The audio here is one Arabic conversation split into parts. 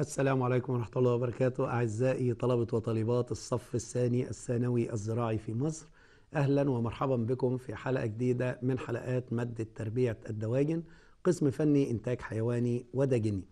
السلام عليكم ورحمة الله وبركاته أعزائي طلبة وطالبات الصف الثاني الثانوي الزراعي في مصر أهلا ومرحبا بكم في حلقة جديدة من حلقات مادة تربية الدواجن قسم فني إنتاج حيواني ودجني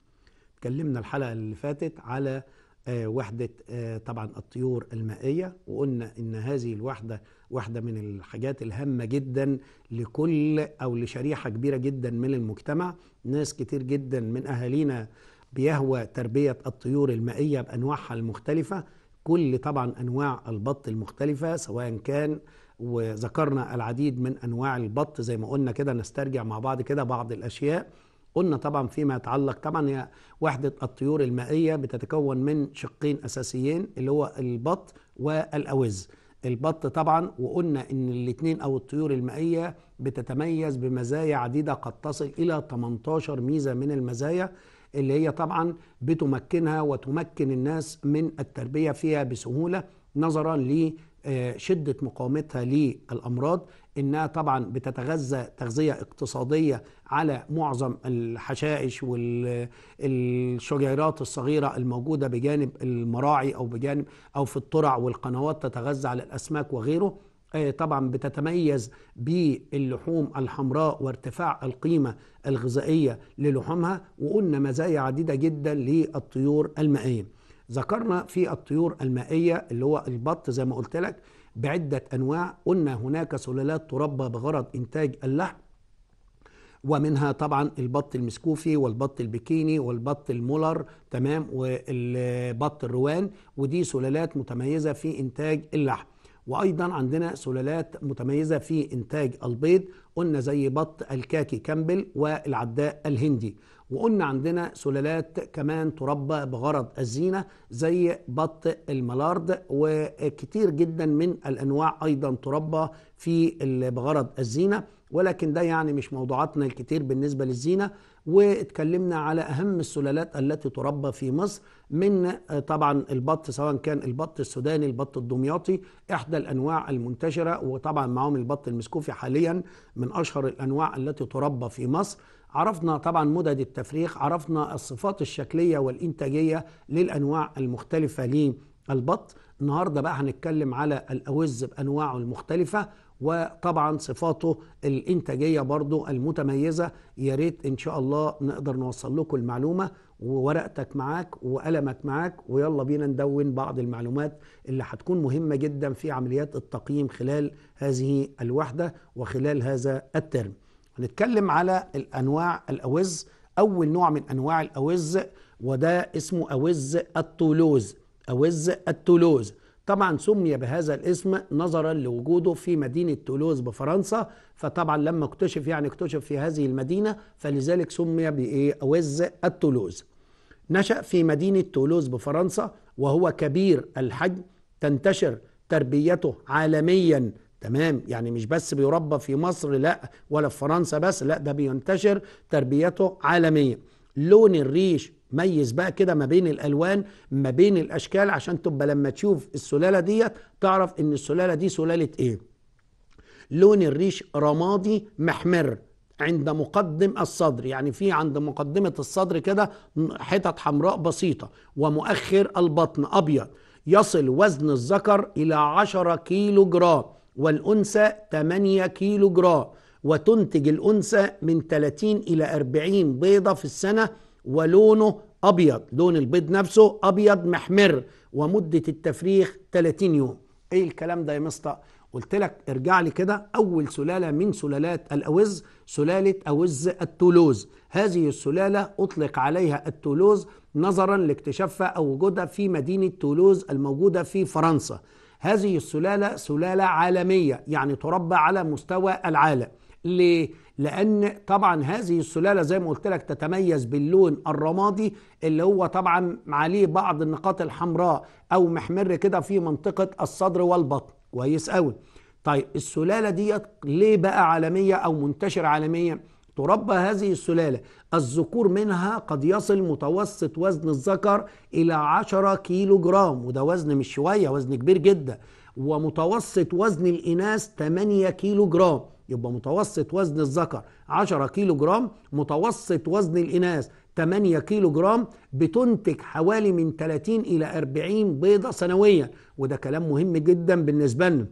اتكلمنا الحلقة اللي فاتت على آه، وحدة آه، طبعا الطيور المائية وقلنا إن هذه الوحدة واحدة من الحاجات الهامة جدا لكل أو لشريحة كبيرة جدا من المجتمع ناس كتير جدا من أهالينا بيهوى تربية الطيور المائية بأنواعها المختلفة كل طبعا أنواع البط المختلفة سواء كان وذكرنا العديد من أنواع البط زي ما قلنا كده نسترجع مع بعض كده بعض الأشياء قلنا طبعا فيما يتعلق طبعا هي وحدة الطيور المائية بتتكون من شقين أساسيين اللي هو البط والأوز البط طبعا وقلنا ان الاثنين او الطيور المائيه بتتميز بمزايا عديده قد تصل الى 18 ميزه من المزايا اللي هي طبعا بتمكنها وتمكن الناس من التربية فيها بسهولة نظرا لشدة آه، مقاومتها للأمراض إنها طبعا بتتغذى تغذية اقتصادية على معظم الحشائش والشجيرات الصغيرة الموجودة بجانب المراعي أو بجانب أو في الترع والقنوات تتغذى على الأسماك وغيره آه، طبعا بتتميز باللحوم الحمراء وارتفاع القيمة الغذائية للحومها وقلنا مزايا عديدة جدا للطيور المائية ذكرنا في الطيور المائية اللي هو البط زي ما قلت لك بعدة أنواع قلنا هناك سلالات تربى بغرض إنتاج اللحم ومنها طبعا البط المسكوفي والبط البكيني والبط المولر تمام والبط الروان ودي سلالات متميزة في إنتاج اللحم وايضا عندنا سلالات متميزه في انتاج البيض قلنا زي بط الكاكي كامبل والعداء الهندي وقلنا عندنا سلالات كمان تربى بغرض الزينه زي بط الملارد وكتير جدا من الانواع ايضا تربى في بغرض الزينه ولكن ده يعني مش موضوعاتنا الكتير بالنسبه للزينه واتكلمنا على أهم السلالات التي تربى في مصر من آه، طبعا البط سواء كان البط السوداني البط الدمياطي إحدى الأنواع المنتشرة وطبعا معهم البط المسكوفي حاليا من أشهر الأنواع التي تربى في مصر عرفنا طبعا مدد التفريخ عرفنا الصفات الشكلية والإنتاجية للأنواع المختلفة للبط النهاردة بقى هنتكلم على الأوز بأنواعه المختلفة وطبعا صفاته الانتاجيه برضو المتميزه يا ريت ان شاء الله نقدر نوصل لكم المعلومه وورقتك معاك وقلمك معاك ويلا بينا ندون بعض المعلومات اللي هتكون مهمه جدا في عمليات التقييم خلال هذه الوحده وخلال هذا الترم هنتكلم على الانواع الاوز اول نوع من انواع الاوز وده اسمه اوز التولوز اوز التولوز طبعا سمي بهذا الاسم نظرا لوجوده في مدينة تولوز بفرنسا فطبعا لما اكتشف يعني اكتشف في هذه المدينة فلذلك سمي بإيه أوز التولوز نشأ في مدينة تولوز بفرنسا وهو كبير الحجم تنتشر تربيته عالميا تمام يعني مش بس بيربى في مصر لا ولا في فرنسا بس لا ده بينتشر تربيته عالميا لون الريش ميز بقى كده ما بين الالوان ما بين الاشكال عشان تبقى لما تشوف السلاله ديت تعرف ان السلاله دي سلاله ايه لون الريش رمادي محمر عند مقدم الصدر يعني في عند مقدمه الصدر كده حتت حمراء بسيطه ومؤخر البطن ابيض يصل وزن الذكر الى 10 كيلو جرام والانثى 8 كيلو جرام وتنتج الانثى من 30 الى 40 بيضه في السنه ولونه أبيض لون البيض نفسه أبيض محمر ومدة التفريخ 30 يوم إيه الكلام ده يا مستر قلت لك ارجع لي كده أول سلالة من سلالات الأوز سلالة أوز التولوز هذه السلالة أطلق عليها التولوز نظرا لاكتشافها أو وجودها في مدينة تولوز الموجودة في فرنسا هذه السلالة سلالة عالمية يعني تربى على مستوى العالم ليه؟ لان طبعا هذه السلاله زي ما قلت لك تتميز باللون الرمادي اللي هو طبعا عليه بعض النقاط الحمراء او محمر كده في منطقه الصدر والبطن كويس قوي طيب السلاله ديت ليه بقى عالميه او منتشره عالميا تربى هذه السلالة الذكور منها قد يصل متوسط وزن الذكر إلى 10 كيلو جرام وده وزن مش شوية وزن كبير جدا ومتوسط وزن الإناث 8 كيلو جرام يبقى متوسط وزن الذكر 10 كيلو جرام متوسط وزن الإناث 8 كيلو جرام بتنتج حوالي من 30 إلى 40 بيضة سنويا وده كلام مهم جدا بالنسبة لنا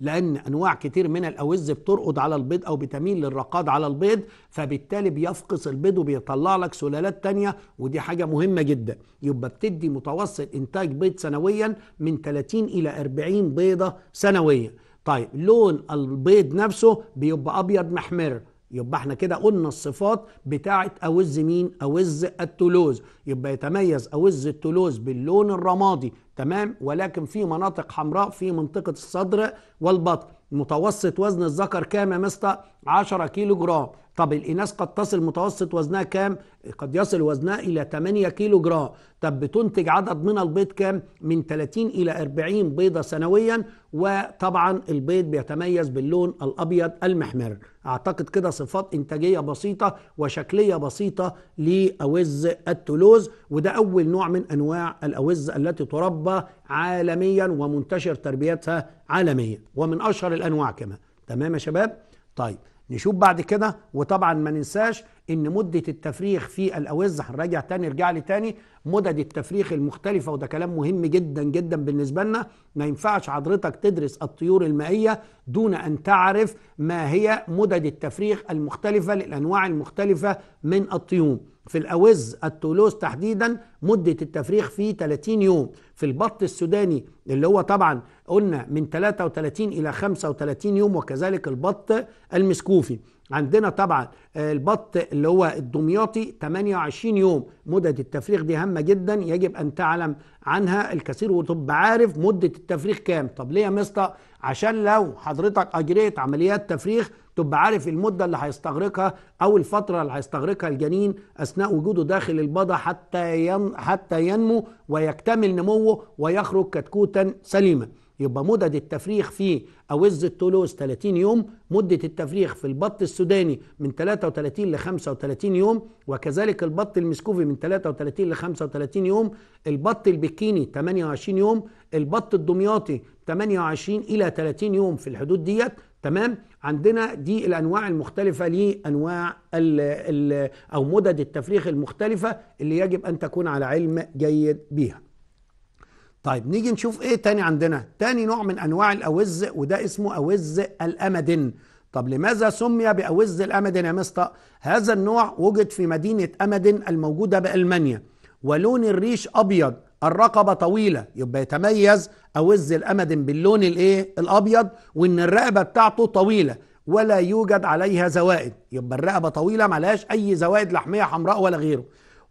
لان انواع كتير من الاوز بترقد على البيض او بتميل للرقاد على البيض فبالتالي بيفقس البيض وبيطلع لك سلالات تانية ودي حاجه مهمه جدا يبقى بتدي متوسط انتاج بيض سنويا من 30 الى 40 بيضه سنويا طيب لون البيض نفسه بيبقى ابيض محمر يبقى احنا كده قلنا الصفات بتاعه اوز مين اوز التولوز يبقى يتميز اوز التولوز باللون الرمادي تمام ولكن في مناطق حمراء في منطقه الصدر والبطن متوسط وزن الذكر كام يا مستر 10 كيلو جرام طب الإناث قد تصل متوسط وزنها كام؟ قد يصل وزنها إلى 8 كيلو جرام طب بتنتج عدد من البيض كام؟ من 30 إلى 40 بيضة سنويا وطبعا البيض بيتميز باللون الأبيض المحمر أعتقد كده صفات إنتاجية بسيطة وشكلية بسيطة لأوز التولوز وده أول نوع من أنواع الأوز التي تربى عالميا ومنتشر تربيتها عالميا ومن أشهر الأنواع كمان تمام يا شباب؟ طيب نشوف بعد كده وطبعا ما ننساش ان مده التفريخ في الاوز هنراجع تاني ارجع لي تاني مدد التفريخ المختلفه وده كلام مهم جدا جدا بالنسبه لنا ما ينفعش حضرتك تدرس الطيور المائيه دون ان تعرف ما هي مدد التفريخ المختلفه للانواع المختلفه من الطيور في الأوز التولوز تحديدا مدة التفريخ فيه 30 يوم في البط السوداني اللي هو طبعا قلنا من 33 إلى 35 يوم وكذلك البط المسكوفي عندنا طبعا البط اللي هو الدمياطي 28 يوم مدة التفريخ دي هامة جدا يجب أن تعلم عنها الكثير وتبقى عارف مدة التفريخ كام طب ليه يا مستر عشان لو حضرتك أجريت عمليات تفريخ تبقى عارف المدة اللي هيستغرقها أو الفترة اللي هيستغرقها الجنين أثناء وجوده داخل البضع حتى ين حتى ينمو ويكتمل نموه ويخرج كتكوتا سليما يبقى مدد التفريخ في أوز التولوز 30 يوم مدة التفريخ في البط السوداني من 33 ل 35 يوم وكذلك البط المسكوفي من 33 ل 35 يوم البط البكيني 28 يوم البط الدمياطي 28 إلى 30 يوم في الحدود ديت تمام عندنا دي الانواع المختلفه لانواع الـ الـ او مدد التفريخ المختلفه اللي يجب ان تكون على علم جيد بيها طيب نيجي نشوف ايه تاني عندنا تاني نوع من انواع الاوز وده اسمه اوز الامدن طب لماذا سمي باوز الامدن يا مستر هذا النوع وجد في مدينه امدن الموجوده بالمانيا ولون الريش ابيض الرقبه طويله يبقى يتميز اوز الامد باللون الايه الابيض وان الرقبه بتاعته طويله ولا يوجد عليها زوائد يبقى الرقبه طويله ملهاش اي زوائد لحميه حمراء ولا غيره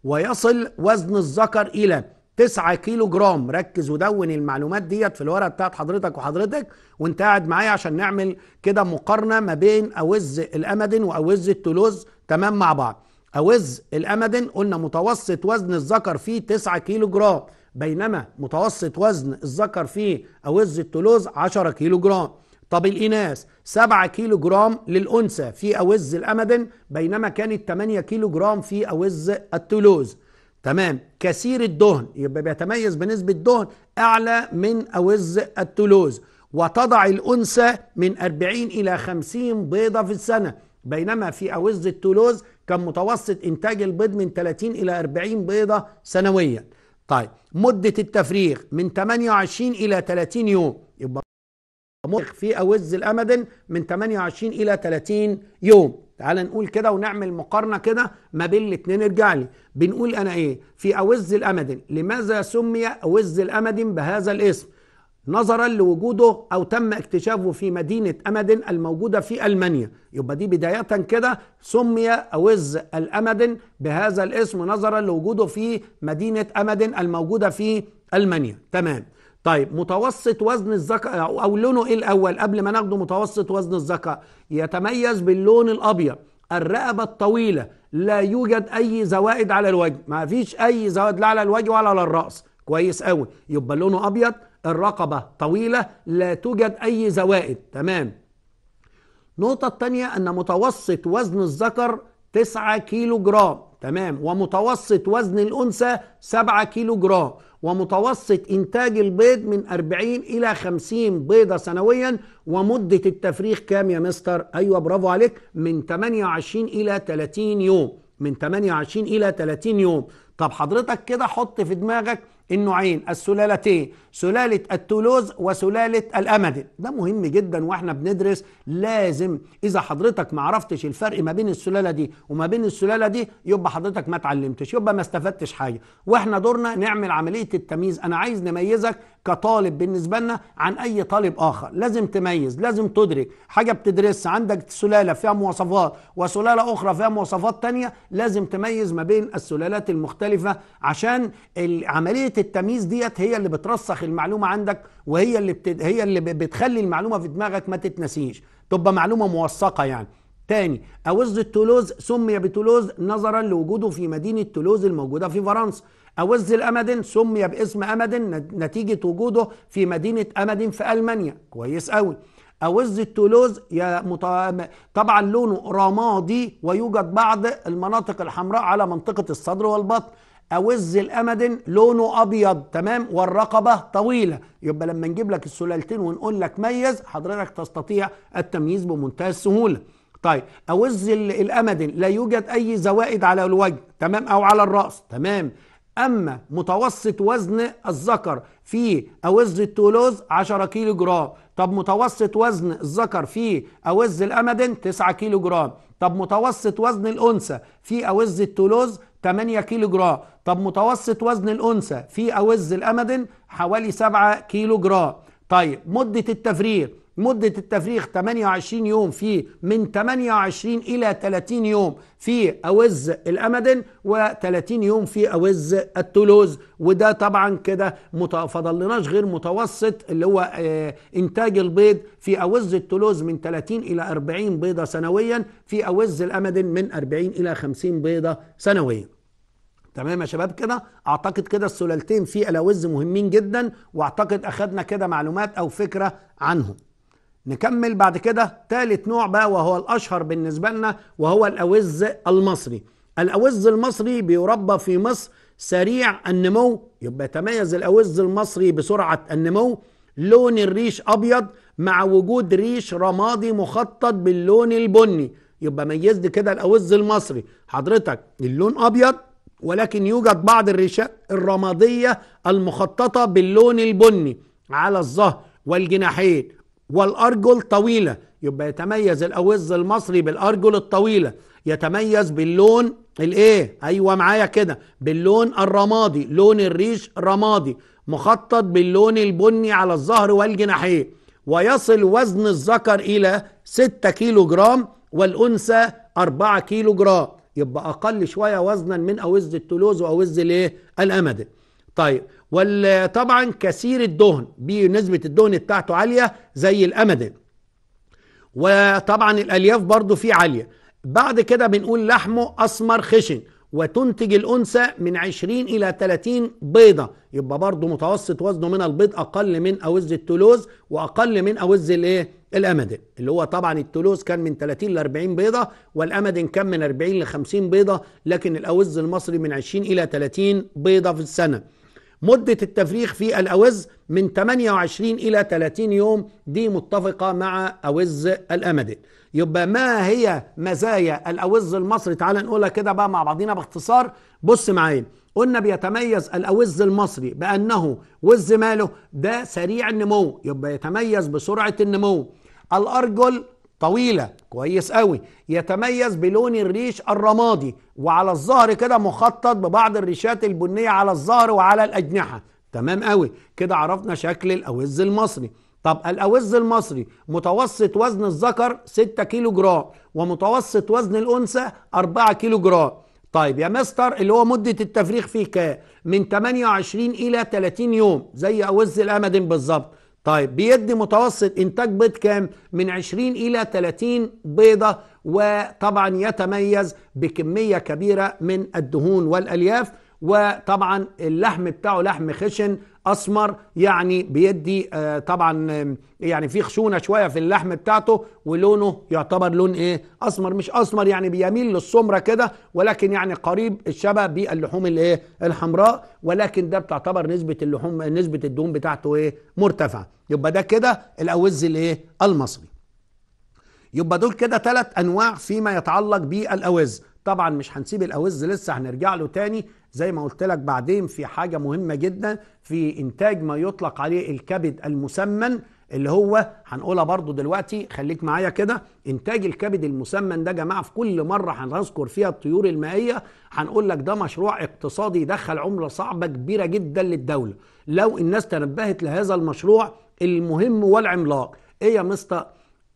ويصل وزن الذكر الى 9 كيلو جرام ركز ودون المعلومات ديت في الورقه بتاعت حضرتك وحضرتك وانت قاعد معايا عشان نعمل كده مقارنه ما بين اوز الامدن واوز التولوز تمام مع بعض اوز الامدن قلنا متوسط وزن الذكر فيه 9 كيلو جرام بينما متوسط وزن الذكر في أوز التلوز 10 كيلو جرام طب الإناث 7 كيلو جرام للأنثى في أوز الأمدن بينما كانت 8 كيلو جرام في أوز التلوز تمام كثير الدهن يبقى بيتميز بنسبة دهن أعلى من أوز التلوز وتضع الأنثى من 40 إلى 50 بيضة في السنة بينما في أوز التلوز كان متوسط إنتاج البيض من 30 إلى 40 بيضة سنويا طيب مدة التفريغ من 28 إلى 30 يوم يبقى في أوز الأمد من 28 إلى 30 يوم تعال نقول كده ونعمل مقارنة كده ما بين الاتنين ارجع لي بنقول أنا إيه في أوز الأمد لماذا سمي أوز الأمد بهذا الاسم نظرا لوجوده او تم اكتشافه في مدينه امدن الموجوده في المانيا يبقى دي بدايه كده سمي اوز الامدن بهذا الاسم نظرا لوجوده في مدينه امدن الموجوده في المانيا تمام طيب متوسط وزن الذكر او لونه ايه الاول قبل ما ناخده متوسط وزن الذكر يتميز باللون الابيض الرقبه الطويله لا يوجد اي زوائد على الوجه ما فيش اي زوائد لا على الوجه ولا على الراس كويس قوي يبقى لونه ابيض الرقبة طويلة لا توجد أي زوائد تمام النقطة الثانية أن متوسط وزن الذكر 9 كيلو جرام تمام ومتوسط وزن الأنثى 7 كيلو جرام ومتوسط إنتاج البيض من 40 إلى 50 بيضة سنويا ومدة التفريخ كام يا مستر؟ أيوة برافو عليك من 28 إلى 30 يوم من 28 إلى 30 يوم طب حضرتك كده حط في دماغك النوعين السلالتين سلالة التولوز وسلالة الأمدن ده مهم جدا واحنا بندرس لازم إذا حضرتك ما عرفتش الفرق ما بين السلالة دي وما بين السلالة دي يبقى حضرتك ما تعلمتش يبقى ما استفدتش حاجة واحنا دورنا نعمل عملية التمييز أنا عايز نميزك كطالب بالنسبه لنا عن اي طالب اخر لازم تميز لازم تدرك حاجه بتدرس عندك سلاله فيها مواصفات وسلاله اخرى فيها مواصفات تانية لازم تميز ما بين السلالات المختلفه عشان عمليه التمييز ديت هي اللي بترسخ المعلومه عندك وهي اللي بتد... هي اللي بتخلي المعلومه في دماغك ما تتنسيش تبقى معلومه موثقه يعني تاني أوز تولوز سمي بتولوز نظرا لوجوده في مدينة تولوز الموجودة في فرنسا أوز الأمدن سمي باسم أمدن نتيجة وجوده في مدينة أمدن في ألمانيا كويس قوي أوز التولوز مط... طبعا لونه رمادي ويوجد بعض المناطق الحمراء على منطقة الصدر والبطن أوز الأمدن لونه أبيض تمام والرقبة طويلة يبقى لما نجيب لك السلالتين ونقول لك ميز حضرتك تستطيع التمييز بمنتهى السهولة طيب أوز الأمدن لا يوجد أي زوائد على الوجه تمام أو على الرأس تمام أما متوسط وزن الذكر في أوز التولوز 10 كيلو جرام طب متوسط وزن الذكر في أوز الأمدن 9 كيلو جرام طب متوسط وزن الأنثى في أوز التولوز 8 كيلو جرام طب متوسط وزن الأنثى في أوز الأمدن حوالي 7 كيلو جرام طيب مدة التفرير مدة التفريغ 28 يوم في من 28 إلى 30 يوم في أوز الأمدن و30 يوم في أوز التولوز وده طبعا كده فضلناش غير متوسط اللي هو آه، إنتاج البيض في أوز التولوز من 30 إلى 40 بيضة سنويا في أوز الأمدن من 40 إلى 50 بيضة سنويا تمام يا شباب كده اعتقد كده السلالتين في الاوز مهمين جدا واعتقد اخدنا كده معلومات او فكره عنهم نكمل بعد كده ثالث نوع بقى وهو الأشهر بالنسبة لنا وهو الأوز المصري الأوز المصري بيربى في مصر سريع النمو يبقى تميز الأوز المصري بسرعة النمو لون الريش أبيض مع وجود ريش رمادي مخطط باللون البني يبقى ميزت كده الأوز المصري حضرتك اللون أبيض ولكن يوجد بعض الريشات الرمادية المخططة باللون البني على الظهر والجناحين والأرجل طويلة يبقى يتميز الأوز المصري بالأرجل الطويلة يتميز باللون الايه ايوه معايا كده باللون الرمادي لون الريش رمادي مخطط باللون البني على الظهر والجناحين ويصل وزن الذكر الى 6 كيلو جرام والانثى 4 كيلو جرام يبقى اقل شويه وزنا من اوز التولوز واوز الايه الامدي طيب وطبعا كثير الدهن بنسبة الدهن بتاعته عالية زي الأمدن وطبعا الألياف برضو فيه عالية بعد كده بنقول لحمه أسمر خشن وتنتج الأنثى من 20 إلى 30 بيضة يبقى برضو متوسط وزنه من البيض أقل من أوز التلوز وأقل من أوز الإيه؟ الأمدن اللي هو طبعا التلوز كان من 30 ل 40 بيضة والأمدن كان من 40 ل 50 بيضة لكن الأوز المصري من 20 إلى 30 بيضة في السنة مدة التفريخ في الأوز من 28 إلى 30 يوم دي متفقة مع أوز الأمدي يبقى ما هي مزايا الأوز المصري تعال نقولها كده بقى مع بعضينا باختصار بص معايا قلنا بيتميز الأوز المصري بأنه وز ماله ده سريع النمو يبقى يتميز بسرعة النمو الأرجل طويلة كويس قوي يتميز بلون الريش الرمادي وعلى الظهر كده مخطط ببعض الريشات البنية على الظهر وعلى الأجنحة تمام قوي كده عرفنا شكل الأوز المصري طب الأوز المصري متوسط وزن الذكر 6 كيلو جرام ومتوسط وزن الأنثى 4 كيلو جرام طيب يا مستر اللي هو مدة التفريخ فيه كام؟ من 28 إلى 30 يوم زي أوز الأمدن بالظبط طيب بيدي متوسط انتاج بيض كام من 20 الى 30 بيضه وطبعا يتميز بكميه كبيره من الدهون والالياف وطبعا اللحم بتاعه لحم خشن اسمر يعني بيدي آه، طبعا آه، يعني في خشونه شويه في اللحم بتاعته ولونه يعتبر لون ايه اسمر مش اسمر يعني بيميل للسمره كده ولكن يعني قريب الشبه باللحوم الايه الحمراء ولكن ده بتعتبر نسبه اللحوم نسبه الدهون بتاعته ايه مرتفعه يبقى ده كده الاوز الايه المصري يبقى دول كده ثلاث انواع فيما يتعلق بالاوز طبعا مش هنسيب الاوز لسه هنرجع له تاني زي ما قلت لك بعدين في حاجه مهمه جدا في انتاج ما يطلق عليه الكبد المسمن اللي هو هنقولها برضو دلوقتي خليك معايا كده انتاج الكبد المسمن ده جماعه في كل مره هنذكر فيها الطيور المائيه هنقول لك ده مشروع اقتصادي يدخل عمله صعبه كبيره جدا للدوله لو الناس تنبهت لهذا المشروع المهم والعملاق ايه يا مستر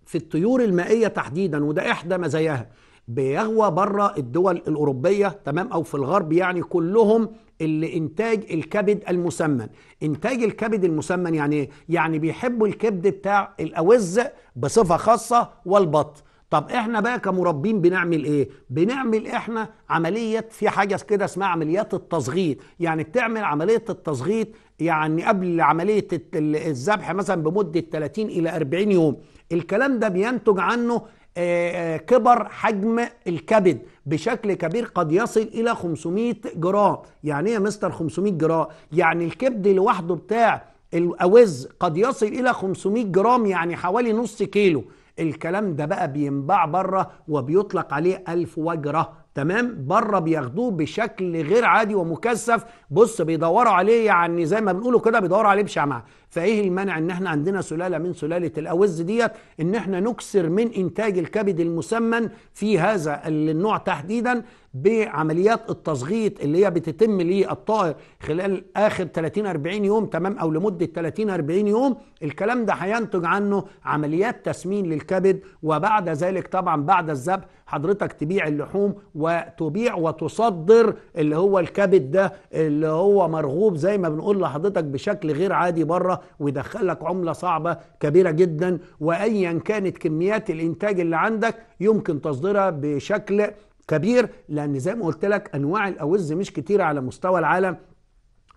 في الطيور المائيه تحديدا وده احدى مزاياها بيغوى بره الدول الاوروبيه تمام او في الغرب يعني كلهم اللي انتاج الكبد المسمن انتاج الكبد المسمن يعني ايه يعني بيحبوا الكبد بتاع الاوز بصفه خاصه والبط طب احنا بقى كمربين بنعمل ايه بنعمل احنا عمليه في حاجه كده اسمها عمليات التصغيط يعني بتعمل عمليه التصغيط يعني قبل عمليه الذبح مثلا بمده 30 الى 40 يوم الكلام ده بينتج عنه آه، آه، كبر حجم الكبد بشكل كبير قد يصل الى 500 جرام يعني ايه يا مستر 500 جرام يعني الكبد لوحده بتاع الاوز قد يصل الى 500 جرام يعني حوالي نص كيلو الكلام ده بقى بينباع بره وبيطلق عليه ألف وجرة تمام بره بياخدوه بشكل غير عادي ومكثف بص بيدوروا عليه يعني زي ما بنقولوا كده بيدوروا عليه بشمعة فايه المانع ان احنا عندنا سلاله من سلاله الاوز ديت ان احنا نكسر من انتاج الكبد المسمن في هذا النوع تحديدا بعمليات التصغيط اللي هي بتتم للطائر خلال اخر 30 40 يوم تمام او لمده 30 40 يوم الكلام ده هينتج عنه عمليات تسمين للكبد وبعد ذلك طبعا بعد الذبح حضرتك تبيع اللحوم وتبيع وتصدر اللي هو الكبد ده اللي هو مرغوب زي ما بنقول لحضرتك بشكل غير عادي بره صعبة ويدخلك عملة صعبة كبيرة جدا وأيا كانت كميات الإنتاج اللي عندك يمكن تصديرها بشكل كبير لأن زي ما قلت لك أنواع الأوز مش كتيرة على مستوى العالم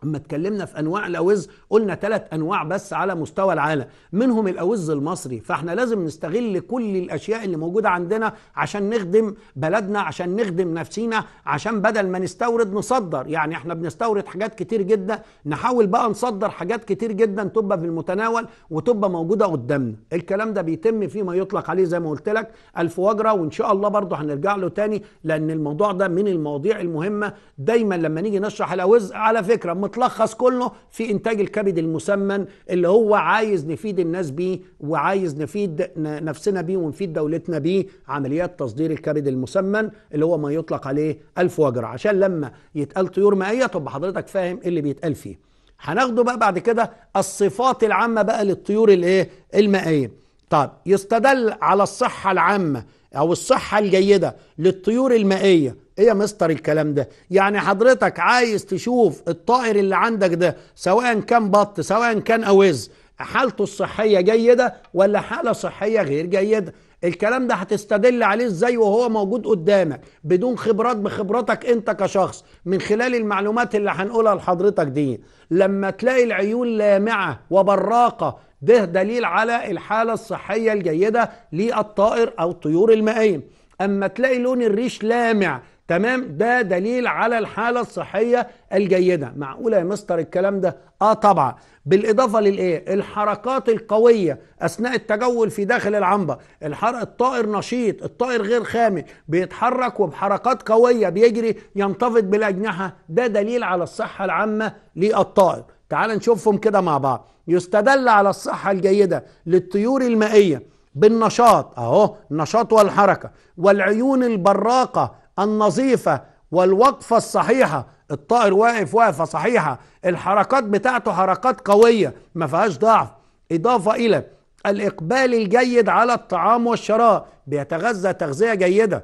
اما اتكلمنا في انواع الاوز قلنا ثلاث انواع بس على مستوى العالم منهم الاوز المصري فاحنا لازم نستغل كل الاشياء اللي موجوده عندنا عشان نخدم بلدنا عشان نخدم نفسينا عشان بدل ما نستورد نصدر يعني احنا بنستورد حاجات كتير جدا نحاول بقى نصدر حاجات كتير جدا تبقى في المتناول وتبقى موجوده قدامنا الكلام ده بيتم فيما يطلق عليه زي ما قلت لك الف وجره وان شاء الله برضه هنرجع له تاني لان الموضوع ده من المواضيع المهمه دايما لما نيجي نشرح الاوز على فكره متلخص كله في انتاج الكبد المسمن اللي هو عايز نفيد الناس بيه وعايز نفيد نفسنا بيه ونفيد دولتنا بيه عمليات تصدير الكبد المسمن اللي هو ما يطلق عليه الف وجر عشان لما يتقال طيور مائيه تبقى حضرتك فاهم ايه اللي بيتقال فيه هناخده بقى بعد كده الصفات العامه بقى للطيور الايه المائيه طب يستدل على الصحه العامه او الصحه الجيده للطيور المائيه ايه يا مستر الكلام ده يعني حضرتك عايز تشوف الطائر اللي عندك ده سواء كان بط سواء كان اوز حالته الصحيه جيده ولا حاله صحيه غير جيده الكلام ده هتستدل عليه ازاي وهو موجود قدامك بدون خبرات بخبراتك انت كشخص من خلال المعلومات اللي هنقولها لحضرتك دي لما تلاقي العيون لامعه وبراقه ده دليل على الحالة الصحية الجيدة للطائر أو الطيور المائية أما تلاقي لون الريش لامع تمام ده دليل على الحالة الصحية الجيدة معقولة يا مستر الكلام ده آه طبعا بالإضافة للإيه الحركات القوية أثناء التجول في داخل العنبة الحرق الطائر نشيط الطائر غير خامي بيتحرك وبحركات قوية بيجري ينتفض بالأجنحة ده دليل على الصحة العامة للطائر تعال نشوفهم كده مع بعض يستدل على الصحة الجيدة للطيور المائية بالنشاط اهو النشاط والحركة والعيون البراقة النظيفة والوقفة الصحيحة الطائر واقف وقفة صحيحة الحركات بتاعته حركات قوية ما فيهاش ضعف إضافة إلى الإقبال الجيد على الطعام والشراء بيتغذى تغذية جيدة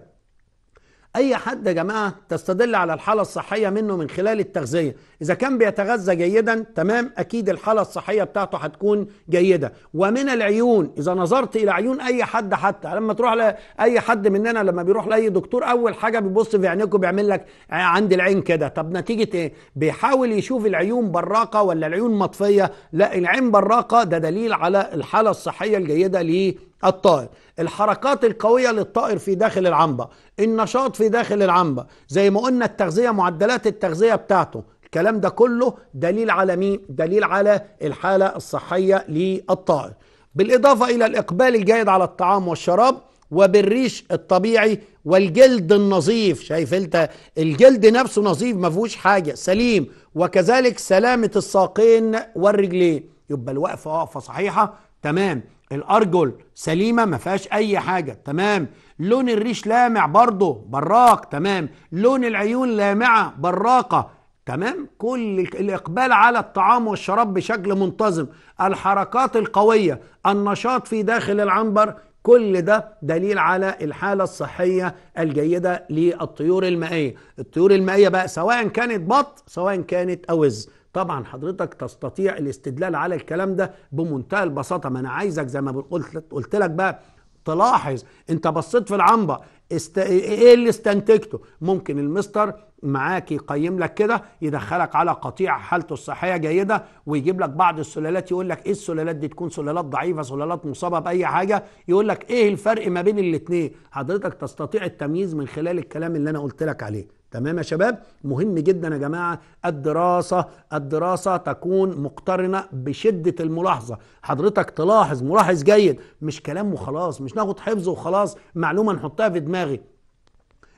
اي حد يا جماعه تستدل على الحاله الصحيه منه من خلال التغذيه اذا كان بيتغذى جيدا تمام اكيد الحاله الصحيه بتاعته هتكون جيده ومن العيون اذا نظرت الى عيون اي حد حتى لما تروح لاي حد مننا لما بيروح لاي دكتور اول حاجه بيبص في عينيكوا بيعمل لك عند العين كده طب نتيجه ايه بيحاول يشوف العيون براقه ولا العيون مطفيه لا العين براقه ده دليل على الحاله الصحيه الجيده ليه الطائر الحركات القوية للطائر في داخل العنبة النشاط في داخل العنبة زي ما قلنا التغذية معدلات التغذية بتاعته الكلام ده كله دليل على مين دليل على الحالة الصحية للطائر بالإضافة إلى الإقبال الجيد على الطعام والشراب وبالريش الطبيعي والجلد النظيف شايف انت الجلد نفسه نظيف ما فيهوش حاجه سليم وكذلك سلامه الساقين والرجلين يبقى الوقفه وقفه صحيحه تمام الارجل سليمه ما فيهاش اي حاجه تمام لون الريش لامع برضه براق تمام لون العيون لامعه براقه تمام كل الاقبال على الطعام والشراب بشكل منتظم الحركات القويه النشاط في داخل العنبر كل ده دليل على الحالة الصحية الجيدة للطيور المائية الطيور المائية بقى سواء كانت بط سواء كانت أوز طبعا حضرتك تستطيع الاستدلال على الكلام ده بمنتهى البساطه ما انا عايزك زي ما قلت قلت لك بقى تلاحظ انت بصيت في العنبه است... ايه اللي استنتجته ممكن المستر معاك يقيم لك كده يدخلك على قطيع حالته الصحيه جيده ويجيب لك بعض السلالات يقول لك ايه السلالات دي تكون سلالات ضعيفه سلالات مصابه باي حاجه يقول لك ايه الفرق ما بين الاثنين حضرتك تستطيع التمييز من خلال الكلام اللي انا قلت لك عليه تمام يا شباب مهم جدا يا جماعه الدراسه الدراسه تكون مقترنه بشده الملاحظه حضرتك تلاحظ ملاحظ جيد مش كلام وخلاص مش ناخد حفظ وخلاص معلومه نحطها في دماغي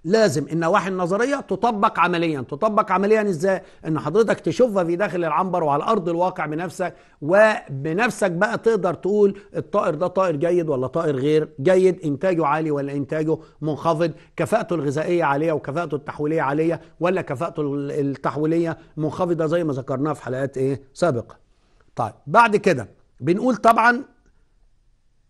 لازم النواحي النظريه تطبق عمليا تطبق عمليا ازاي ان حضرتك تشوفها في داخل العنبر وعلى ارض الواقع بنفسك وبنفسك بقى تقدر تقول الطائر ده طائر جيد ولا طائر غير جيد انتاجه عالي ولا انتاجه منخفض كفاءته الغذائيه عاليه وكفاءته التحويليه عاليه ولا كفاءته التحويليه منخفضه زي ما ذكرناها في حلقات ايه سابقه طيب بعد كده بنقول طبعا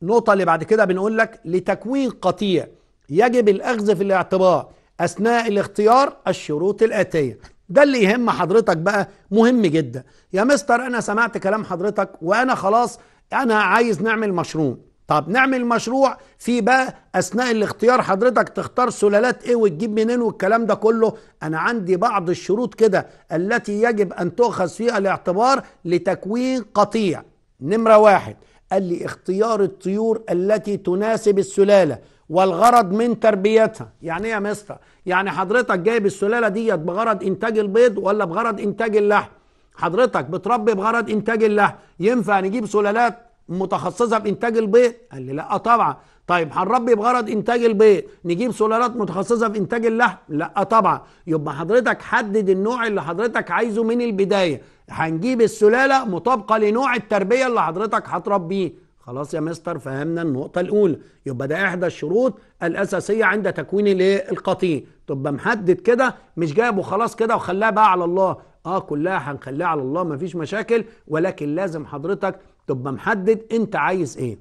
النقطه اللي بعد كده بنقول لك لتكوين قطيع يجب الأخذ في الاعتبار أثناء الاختيار الشروط الآتية ده اللي يهم حضرتك بقى مهم جدا يا مستر أنا سمعت كلام حضرتك وأنا خلاص أنا عايز نعمل مشروع طب نعمل مشروع في بقى اثناء الاختيار حضرتك تختار سلالات ايه وتجيب منين والكلام ده كله انا عندي بعض الشروط كده التي يجب ان تؤخذ في الاعتبار لتكوين قطيع نمرة واحد قال لي اختيار الطيور التي تناسب السلالة والغرض من تربيتها يعني ايه يا مستر يعني حضرتك جايب السلاله ديت بغرض انتاج البيض ولا بغرض انتاج اللحم حضرتك بتربي بغرض انتاج اللحم ينفع نجيب سلالات متخصصه في انتاج البيض قال لي لا طبعا طيب هنربي بغرض انتاج البيض نجيب سلالات متخصصه في انتاج اللحم لا طبعا يبقى حضرتك حدد النوع اللي حضرتك عايزه من البدايه هنجيب السلاله مطابقه لنوع التربيه اللي حضرتك هتربيه خلاص يا مستر فهمنا النقطة الأولى يبقى ده إحدى الشروط الأساسية عند تكوين القطيع تبقى محدد كده مش جايبه خلاص كده وخلاها بقى على الله اه كلها هنخليها على الله مفيش مشاكل ولكن لازم حضرتك تبقى محدد انت عايز ايه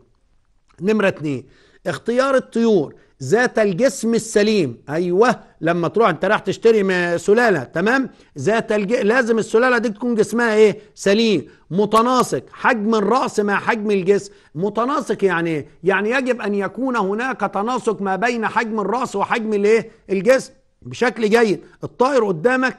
نمرة اتنين اختيار الطيور ذات الجسم السليم ايوه لما تروح انت راح تشتري سلاله تمام ذات الج... لازم السلاله دي تكون جسمها ايه سليم متناسق حجم الراس مع حجم الجسم متناسق يعني ايه يعني يجب ان يكون هناك تناسق ما بين حجم الراس وحجم الايه الجسم بشكل جيد الطائر قدامك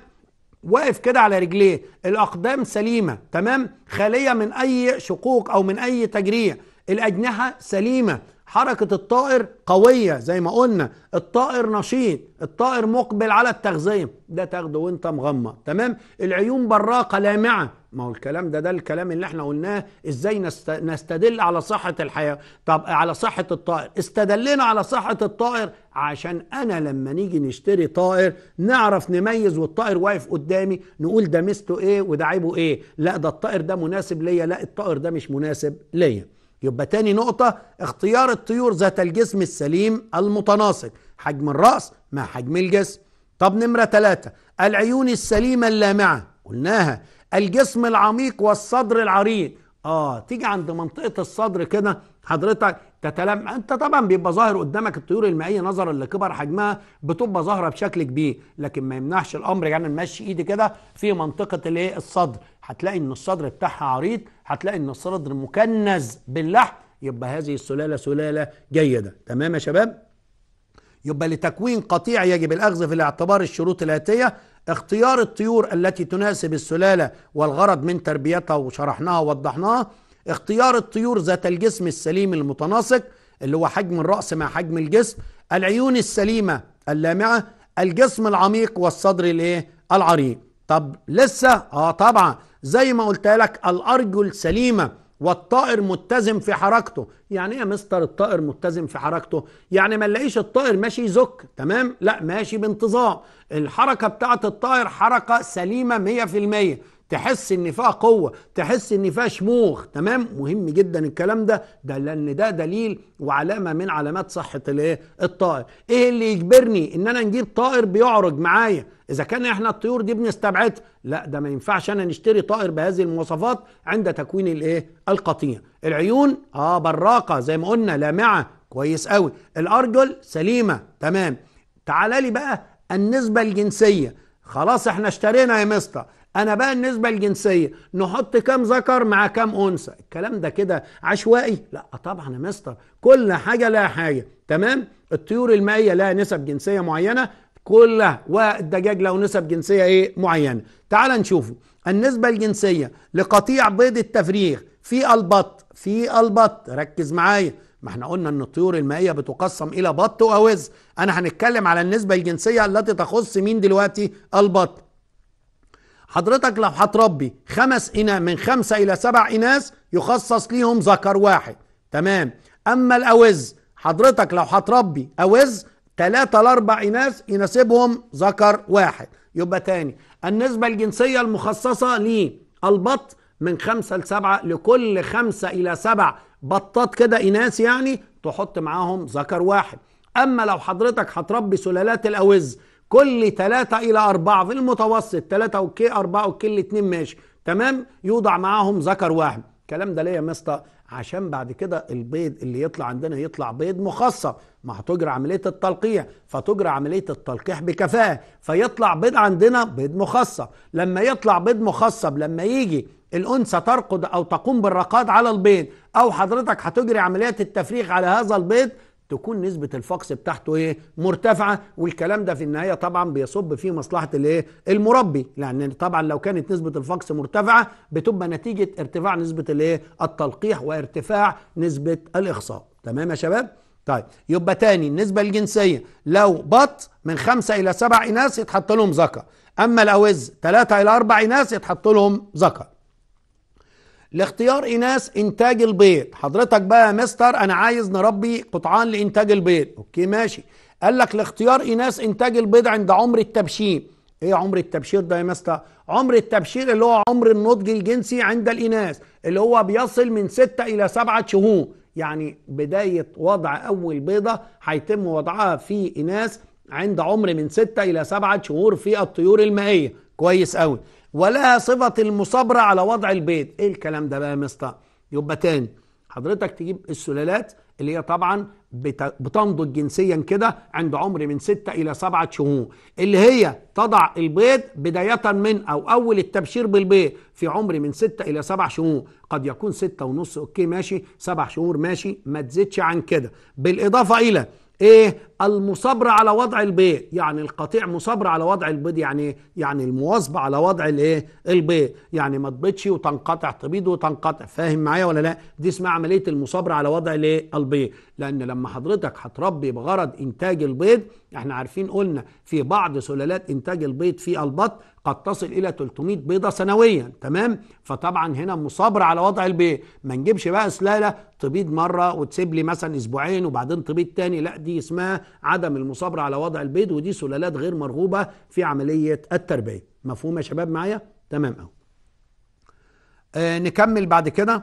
واقف كده على رجليه الاقدام سليمه تمام خاليه من اي شقوق او من اي تجريع الاجنحه سليمه حركة الطائر قوية زي ما قلنا الطائر نشيط الطائر مقبل على التغذية ده تاخده وانت مغمض تمام العيون براقة لامعة ما هو الكلام ده ده الكلام اللي احنا قلناه ازاي نستدل على صحة الحياة طب على صحة الطائر استدلنا على صحة الطائر عشان انا لما نيجي نشتري طائر نعرف نميز والطائر واقف قدامي نقول ده ميزته ايه وده عيبه ايه لا ده الطائر ده مناسب ليا لا الطائر ده مش مناسب ليا يبقى تاني نقطة اختيار الطيور ذات الجسم السليم المتناسق حجم الرأس مع حجم الجسم طب نمرة ثلاثة العيون السليمة اللامعة قلناها الجسم العميق والصدر العريض اه تيجي عند منطقة الصدر كده حضرتك تتلم انت طبعا بيبقى ظاهر قدامك الطيور المائية نظرا لكبر حجمها بتبقى ظاهرة بشكل كبير لكن ما يمنعش الامر يعني نمشي ايدي كده في منطقة الايه الصدر هتلاقي ان الصدر بتاعها عريض هتلاقي ان الصدر مكنز باللحم يبقى هذه السلاله سلاله جيده تمام يا شباب يبقى لتكوين قطيع يجب الاخذ في الاعتبار الشروط الاتيه اختيار الطيور التي تناسب السلاله والغرض من تربيتها وشرحناها ووضحناها اختيار الطيور ذات الجسم السليم المتناسق اللي هو حجم الراس مع حجم الجسم العيون السليمه اللامعه الجسم العميق والصدر الايه العريض طب لسه اه طبعا زي ما قلت لك الارجل سليمه والطائر متزن في حركته يعني ايه يا مستر الطائر متزن في حركته يعني ما نلاقيش الطائر ماشي زك تمام لا ماشي بانتظام الحركه بتاعه الطائر حركه سليمه 100% تحس ان فيها قوه تحس ان فيها شموخ تمام مهم جدا الكلام ده ده لان ده دليل وعلامه من علامات صحه الايه الطائر ايه اللي يجبرني ان انا نجيب طائر بيعرج معايا اذا كان احنا الطيور دي بنستبعدها لا ده ما ينفعش انا نشتري طائر بهذه المواصفات عند تكوين الايه القطيع العيون اه براقه زي ما قلنا لامعه كويس قوي الارجل سليمه تمام تعال لي بقى النسبه الجنسيه خلاص احنا اشترينا يا مستر انا بقى النسبه الجنسيه نحط كام ذكر مع كام انثى الكلام ده كده عشوائي لا طبعا يا مستر كل حاجه لها حاجه تمام الطيور المائيه لها نسب جنسيه معينه كلها والدجاج له نسب جنسيه ايه معينه تعال نشوفه النسبه الجنسيه لقطيع بيض التفريغ في البط في البط ركز معايا ما احنا قلنا ان الطيور المائيه بتقسم الى بط واوز انا هنتكلم على النسبه الجنسيه التي تخص مين دلوقتي البط حضرتك لو هتربي خمس إناء من خمسة إلى سبع إناث يخصص ليهم ذكر واحد تمام أما الأوز حضرتك لو هتربي أوز ثلاثة لأربع إناث يناسبهم ذكر واحد يبقى تاني النسبة الجنسية المخصصة للبط من خمسة لسبعة لكل خمسة إلى سبع بطات كده إناث يعني تحط معاهم ذكر واحد أما لو حضرتك هتربي سلالات الأوز كل 3 إلى 4 في المتوسط 3 أوكي 4 أوكي الاتنين ماشي تمام يوضع معاهم ذكر واحد الكلام ده ليه يا مستر عشان بعد كده البيض اللي يطلع عندنا يطلع بيض مخصب ما هتجرى عمليه التلقيح فتجرى عمليه التلقيح بكفاءه فيطلع بيض عندنا بيض مخصب لما يطلع بيض مخصب لما يجي الانثى ترقد او تقوم بالرقاد على البيض او حضرتك هتجري عمليه التفريغ على هذا البيض تكون نسبة الفقس بتاعته ايه مرتفعة والكلام ده في النهاية طبعا بيصب في مصلحة الايه المربي لان طبعا لو كانت نسبة الفقس مرتفعة بتبقى نتيجة ارتفاع نسبة الايه التلقيح وارتفاع نسبة الاخصاء تمام يا شباب طيب يبقى تاني النسبة الجنسية لو بط من خمسة إلى سبع إناث يتحط لهم ذكر أما الأوز ثلاثة إلى أربع إناث يتحط لهم ذكر لاختيار اناث انتاج البيض حضرتك بقى يا مستر انا عايز نربي قطعان لانتاج البيض اوكي ماشي قال لك لاختيار اناث انتاج البيض عند عمر التبشير ايه عمر التبشير ده يا مستر عمر التبشير اللي هو عمر النضج الجنسي عند الاناث اللي هو بيصل من ستة الى سبعة شهور يعني بدايه وضع اول بيضه هيتم وضعها في اناث عند عمر من ستة الى سبعة شهور في الطيور المائيه كويس قوي ولها صفة المصابرة على وضع البيت ايه الكلام ده بقى يا مستر يبقى تاني حضرتك تجيب السلالات اللي هي طبعا بتنضج جنسيا كده عند عمر من ستة الى سبعة شهور اللي هي تضع البيض بداية من او اول التبشير بالبيض في عمر من ستة الى سبع شهور قد يكون ستة ونص اوكي ماشي سبع شهور ماشي ما تزيدش عن كده بالاضافة الى ايه المصابره على وضع البيع يعني القطيع مصابره على وضع البيض يعني يعني المواظبه على وضع الايه البيض يعني ما تبيضش وتنقطع تبيض وتنقطع فاهم معايا ولا لا دي اسمها عمليه المصابره على وضع الايه البيض لان لما حضرتك هتربي بغرض انتاج البيض احنا عارفين قلنا في بعض سلالات انتاج البيض في البط قد تصل الى 300 بيضه سنويا تمام فطبعا هنا مصابره على وضع البيض ما نجيبش بقى سلاله تبيض مره وتسيب لي مثلا اسبوعين وبعدين تبيض تاني لا دي اسمها عدم المصابره على وضع البيض ودي سلالات غير مرغوبه في عمليه التربيه مفهوم يا شباب معايا تمام اهو آه نكمل بعد كده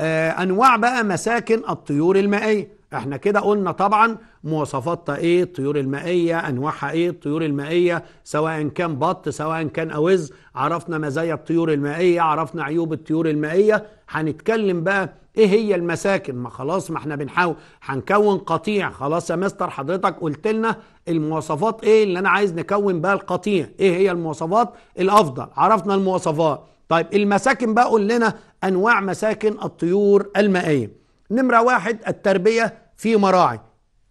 آه انواع بقى مساكن الطيور المائيه احنا كده قلنا طبعا مواصفاتها ايه الطيور المائية انواعها ايه الطيور المائية سواء كان بط سواء كان اوز عرفنا مزايا الطيور المائية عرفنا عيوب الطيور المائية هنتكلم بقى ايه هي المساكن ما خلاص ما احنا بنحاول هنكون قطيع خلاص يا مستر حضرتك قلت لنا المواصفات ايه اللي انا عايز نكون بقى القطيع ايه هي المواصفات الافضل عرفنا المواصفات طيب المساكن بقى قلنا لنا انواع مساكن الطيور المائية نمرة واحد التربية في مراعي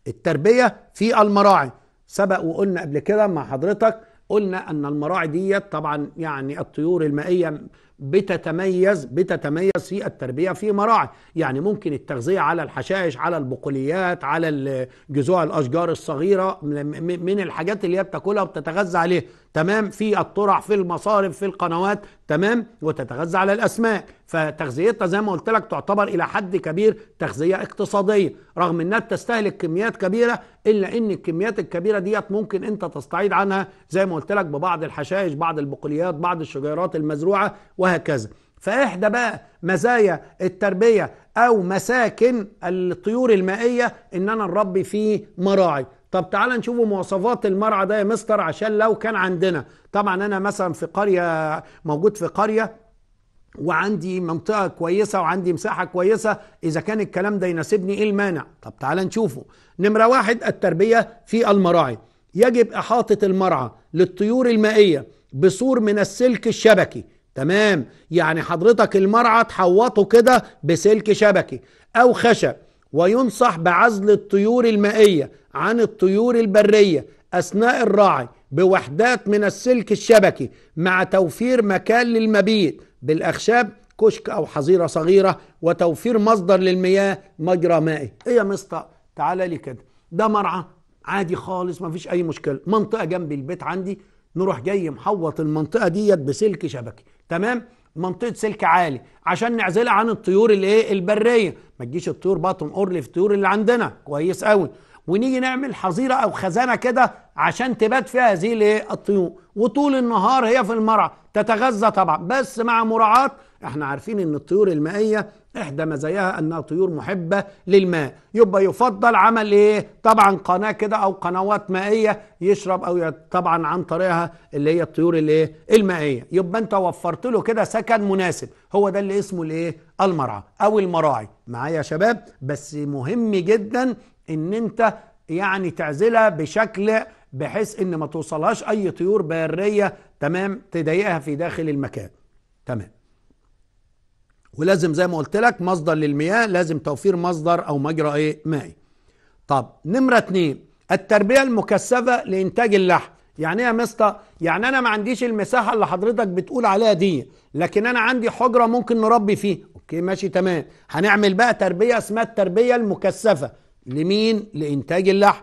التربية في المراعي سبق وقلنا قبل كده مع حضرتك قلنا أن المراعي ديت طبعا يعني الطيور المائية بتتميز بتتميز في التربيه في مراعي يعني ممكن التغذيه على الحشائش على البقوليات على جذوع الاشجار الصغيره من الحاجات اللي هي بتاكلها وبتتغذى عليه تمام في الطرع في المصارف في القنوات تمام وتتغذى على الاسماك فتغذيتها زي ما قلت لك تعتبر الى حد كبير تغذيه اقتصاديه رغم انها تستهلك كميات كبيره الا ان الكميات الكبيره ديت ممكن انت تستعيد عنها زي ما قلت لك ببعض الحشائش بعض البقوليات بعض الشجيرات المزروعه وهكذا فاحدى بقى مزايا التربيه او مساكن الطيور المائيه ان انا نربي فيه مراعي طب تعال نشوف مواصفات المرعى ده يا مستر عشان لو كان عندنا طبعا انا مثلا في قريه موجود في قريه وعندي منطقة كويسة وعندي مساحة كويسة إذا كان الكلام ده يناسبني إيه المانع؟ طب تعالى نشوفه. نمرة واحد التربية في المراعي. يجب إحاطة المرعى للطيور المائية بسور من السلك الشبكي. تمام؟ يعني حضرتك المرعى تحوطه كده بسلك شبكي أو خشب. وينصح بعزل الطيور المائية عن الطيور البرية أثناء الراعي بوحدات من السلك الشبكي مع توفير مكان للمبيت بالأخشاب كشك أو حظيرة صغيرة وتوفير مصدر للمياه مجرى مائي إيه يا مستر تعالى لي كده ده مرعى عادي خالص مفيش أي مشكلة منطقة جنب البيت عندي نروح جاي محوط المنطقة ديت بسلك شبكي تمام منطقه سلك عالي عشان نعزلها عن الطيور الايه البريه ما تجيش الطيور بقى تنقر في الطيور اللي عندنا كويس قوي ونيجي نعمل حظيره او خزانه كده عشان تبات فيها هذه الايه الطيور وطول النهار هي في المرعى تتغذى طبعا بس مع مراعاه احنا عارفين ان الطيور المائيه احدى مزاياها انها طيور محبه للماء يبقى يفضل عمل ايه طبعا قناه كده او قنوات مائيه يشرب او طبعا عن طريقها اللي هي الطيور الايه المائيه يبقى انت وفرت له كده سكن مناسب هو ده اللي اسمه الايه المرعى او المراعي معايا يا شباب بس مهم جدا ان انت يعني تعزلها بشكل بحيث ان ما توصلهاش اي طيور بريه تمام تضايقها في داخل المكان تمام ولازم زي ما قلت لك مصدر للمياه لازم توفير مصدر او مجرى ايه مائي طب نمره اتنين التربيه المكثفه لانتاج اللحم يعني ايه يا مستر يعني انا ما عنديش المساحه اللي حضرتك بتقول عليها دي لكن انا عندي حجره ممكن نربي فيها اوكي ماشي تمام هنعمل بقى تربيه اسمها التربيه المكثفه لمين لانتاج اللحم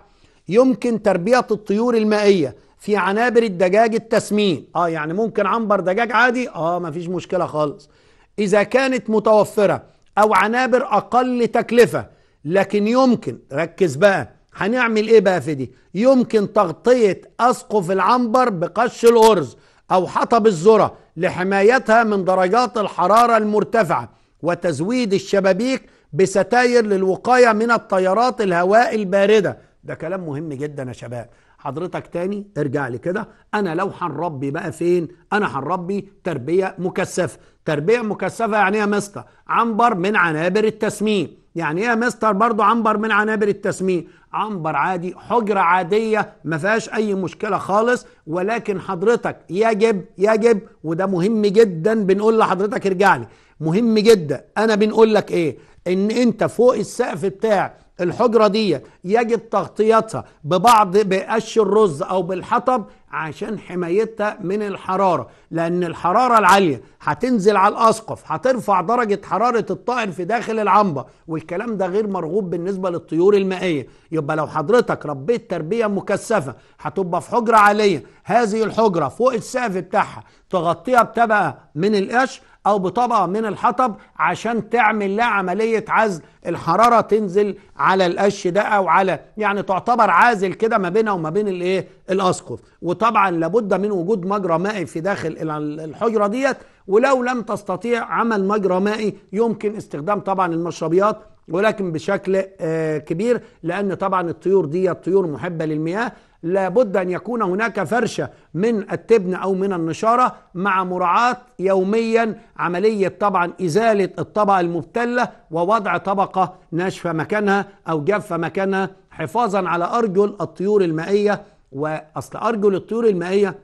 يمكن تربية الطيور المائية في عنابر الدجاج التسمين اه يعني ممكن عنبر دجاج عادي اه مفيش مشكلة خالص إذا كانت متوفرة أو عنابر أقل تكلفة لكن يمكن ركز بقى هنعمل ايه بقى في دي يمكن تغطية أسقف العنبر بقش الأرز أو حطب الذرة لحمايتها من درجات الحرارة المرتفعة وتزويد الشبابيك بستاير للوقاية من التيارات الهواء الباردة ده كلام مهم جدا يا شباب حضرتك تاني ارجع لي كده انا لو هنربي بقى فين انا هنربي تربيه مكثفه تربيه مكثفه يعني ايه يا مستر عنبر من عنابر التسميم يعني ايه يا مستر برضو عنبر من عنابر التسميم عنبر عادي حجرة عادية ما فيهاش أي مشكلة خالص ولكن حضرتك يجب يجب وده مهم جدا بنقول لحضرتك ارجع لي مهم جدا أنا بنقول لك إيه إن أنت فوق السقف بتاعك الحجرة دي يجب تغطيتها ببعض بقش الرز أو بالحطب عشان حمايتها من الحرارة لأن الحرارة العالية هتنزل على الأسقف هترفع درجة حرارة الطائر في داخل العنبة والكلام ده غير مرغوب بالنسبة للطيور المائية يبقى لو حضرتك ربيت تربية مكثفة هتبقى في حجرة عالية هذه الحجرة فوق السقف بتاعها تغطيها بتبقى من القش او بطبقه من الحطب عشان تعمل لها عمليه عزل الحراره تنزل على القش ده او على يعني تعتبر عازل كده ما بينها وما بين الايه الاسقف وطبعا لابد من وجود مجرى مائي في داخل الحجره ديت ولو لم تستطيع عمل مجرى مائي يمكن استخدام طبعا المشربيات ولكن بشكل آه، كبير لان طبعا الطيور دي طيور محبه للمياه لابد أن يكون هناك فرشة من التبن أو من النشارة مع مراعاة يوميا عملية طبعا إزالة الطبقة المبتلة ووضع طبقة ناشفة مكانها أو جافة مكانها حفاظا على أرجل الطيور المائية وأصل أرجل الطيور المائية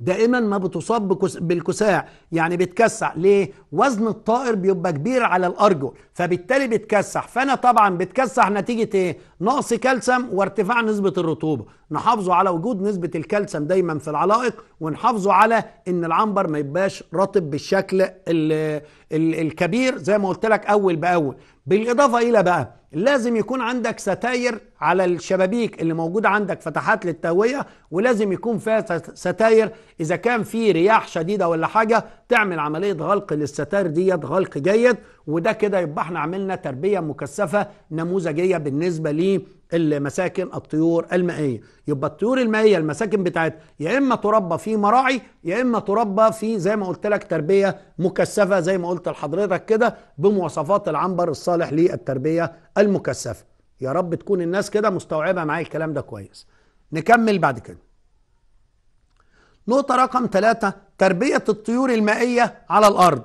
دائما ما بتصاب بالكساع يعني بتكسع ليه وزن الطائر بيبقى كبير على الارجل فبالتالي بتكسح فانا طبعا بتكسح نتيجه ايه نقص كالسيوم وارتفاع نسبه الرطوبه نحافظوا على وجود نسبه الكالسيوم دايما في العلائق ونحافظوا على ان العنبر ما يبقاش رطب بالشكل الـ الـ الكبير زي ما قلت لك اول باول بالاضافه الى بقى لازم يكون عندك ستاير على الشبابيك اللي موجوده عندك فتحات للتهويه ولازم يكون فيها ستاير اذا كان في رياح شديده ولا حاجه تعمل عمليه غلق للستاير ديت غلق جيد وده كده يبقى احنا عملنا تربيه مكثفه نموذجيه بالنسبه المساكن الطيور المائيه يبقى الطيور المائيه المساكن بتاعتها يا اما تربى في مراعي يا اما تربى في زي ما قلت لك تربيه مكثفه زي ما قلت لحضرتك كده بمواصفات العنبر الصالح للتربيه المكثفه يا رب تكون الناس كده مستوعبه معايا الكلام ده كويس نكمل بعد كده نقطه رقم ثلاثة تربيه الطيور المائيه على الارض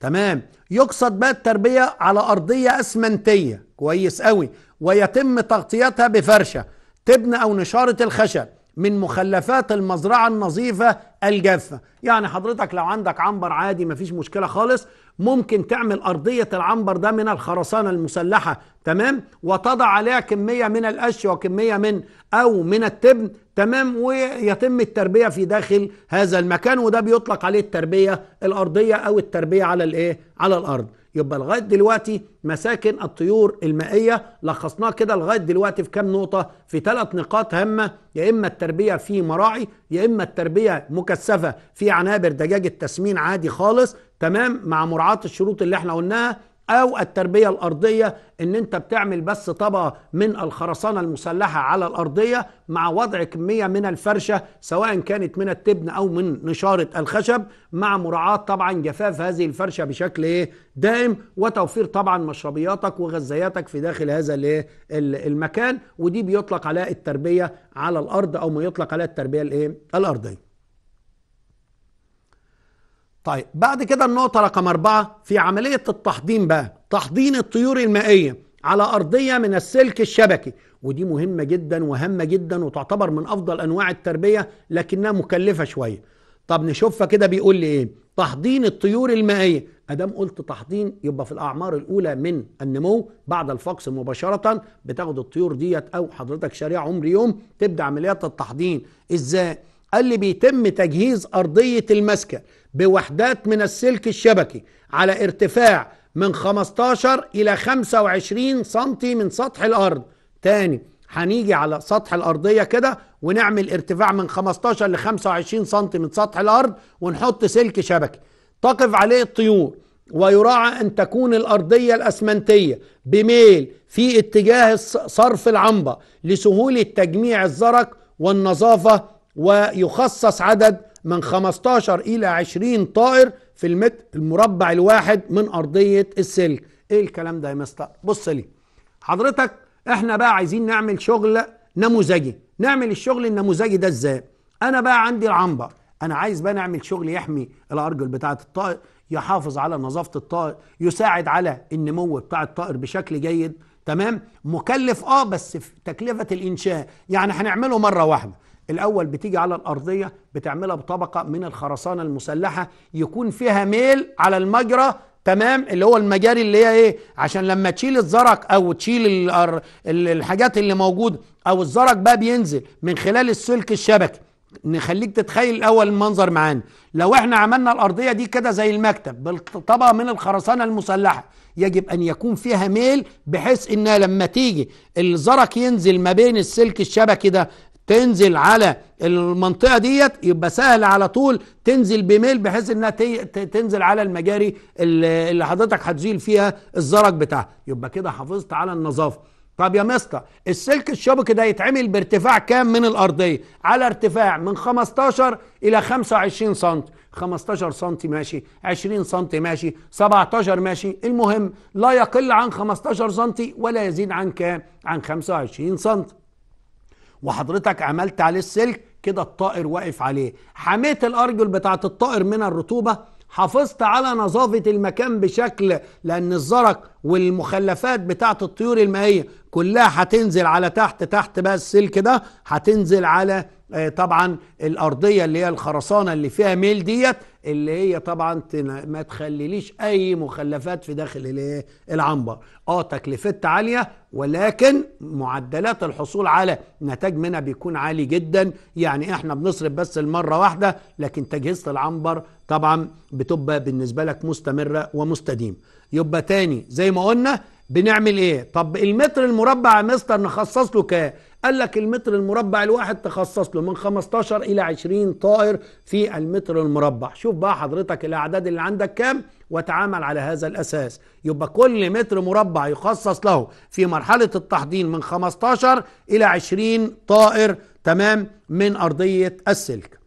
تمام يقصد بقى التربيه على ارضيه اسمنتيه كويس قوي ويتم تغطيتها بفرشة تبن أو نشارة الخشب من مخلفات المزرعة النظيفة الجافة يعني حضرتك لو عندك عنبر عادي مفيش مشكلة خالص ممكن تعمل أرضية العنبر ده من الخرسانة المسلحة تمام وتضع عليها كمية من القش وكمية من أو من التبن تمام ويتم التربية في داخل هذا المكان وده بيطلق عليه التربية الأرضية أو التربية على الإيه على الأرض يبقى لغايه دلوقتي مساكن الطيور المائيه لخصناها كده لغايه دلوقتي في كام نقطه في ثلاث نقاط هامه يا اما التربيه في مراعي يا اما التربيه مكثفه في عنابر دجاج التسمين عادي خالص تمام مع مراعاه الشروط اللي احنا قلناها او التربيه الارضيه ان انت بتعمل بس طبقه من الخرسانه المسلحه على الارضيه مع وضع كميه من الفرشه سواء كانت من التبن او من نشاره الخشب مع مراعاه طبعا جفاف هذه الفرشه بشكل ايه دائم وتوفير طبعا مشربياتك وغذائاتك في داخل هذا الايه المكان ودي بيطلق عليها التربيه على الارض او ما يطلق عليها التربيه الايه الارضيه طيب بعد كده النقطة رقم أربعة في عملية التحضين بقى تحضين الطيور المائية على أرضية من السلك الشبكي ودي مهمة جدا وهامة جدا وتعتبر من أفضل أنواع التربية لكنها مكلفة شوية طب نشوفها كده بيقول لي إيه تحضين الطيور المائية أدام قلت تحضين يبقى في الأعمار الأولى من النمو بعد الفقس مباشرة بتاخد الطيور ديت أو حضرتك شريعة عمر يوم تبدأ عمليات التحضين إزاي قال لي بيتم تجهيز أرضية المسكن بوحدات من السلك الشبكي على ارتفاع من 15 إلى 25 سنتي من سطح الأرض تاني هنيجي على سطح الأرضية كده ونعمل ارتفاع من 15 ل 25 سنتي من سطح الأرض ونحط سلك شبكي تقف عليه الطيور ويراعى أن تكون الأرضية الأسمنتية بميل في اتجاه صرف العنبة لسهولة تجميع الزرق والنظافة ويخصص عدد من 15 إلى 20 طائر في المتر المربع الواحد من أرضية السلك إيه الكلام ده يا مستر بص لي حضرتك إحنا بقى عايزين نعمل شغل نموذجي نعمل الشغل النموذجي ده إزاي أنا بقى عندي العنبر أنا عايز بقى نعمل شغل يحمي الأرجل بتاعة الطائر يحافظ على نظافة الطائر يساعد على النمو بتاع الطائر بشكل جيد تمام مكلف اه بس في تكلفة الإنشاء يعني هنعمله مرة واحدة الاول بتيجي على الارضيه بتعملها بطبقه من الخرسانه المسلحه يكون فيها ميل على المجرى تمام اللي هو المجاري اللي هي ايه عشان لما تشيل الزرق او تشيل الحاجات اللي موجوده او الزرق بقى بينزل من خلال السلك الشبكي نخليك تتخيل الاول المنظر معانا لو احنا عملنا الارضيه دي كده زي المكتب بالطبقه من الخرسانه المسلحه يجب ان يكون فيها ميل بحيث انها لما تيجي الزرق ينزل ما بين السلك الشبكي ده تنزل على المنطقه ديت يبقى سهل على طول تنزل بميل بحيث انها تنزل على المجاري اللي حضرتك هتزيل فيها الزرق بتاعها يبقى كده حافظت على النظافه طب يا مستر السلك الشبكي ده يتعمل بارتفاع كام من الارضيه على ارتفاع من 15 الى 25 سم 15 سم ماشي 20 سم ماشي 17 ماشي المهم لا يقل عن 15 سم ولا يزيد عن كام عن 25 سم وحضرتك عملت عليه السلك كده الطائر واقف عليه حميت الارجل بتاعه الطائر من الرطوبه حافظت على نظافه المكان بشكل لان الزرق والمخلفات بتاعه الطيور المائيه كلها هتنزل على تحت تحت بقى السلك ده هتنزل على آه، طبعا الارضيه اللي هي الخرسانه اللي فيها ميل ديت اللي هي طبعا ما تخليليش اي مخلفات في داخل العنبر اه تكلفتها عاليه ولكن معدلات الحصول على نتاج منها بيكون عالي جدا يعني احنا بنصرف بس المره واحده لكن تجهيزه العنبر طبعا بتبقى بالنسبه لك مستمره ومستديم يبقى تاني زي ما قلنا بنعمل ايه طب المتر المربع يا مستر نخصص له كام قال لك المتر المربع الواحد تخصص له من 15 الى 20 طائر في المتر المربع شوف بقى حضرتك الاعداد اللي عندك كام وتعامل على هذا الاساس يبقى كل متر مربع يخصص له في مرحله التحضير من 15 الى 20 طائر تمام من ارضيه السلك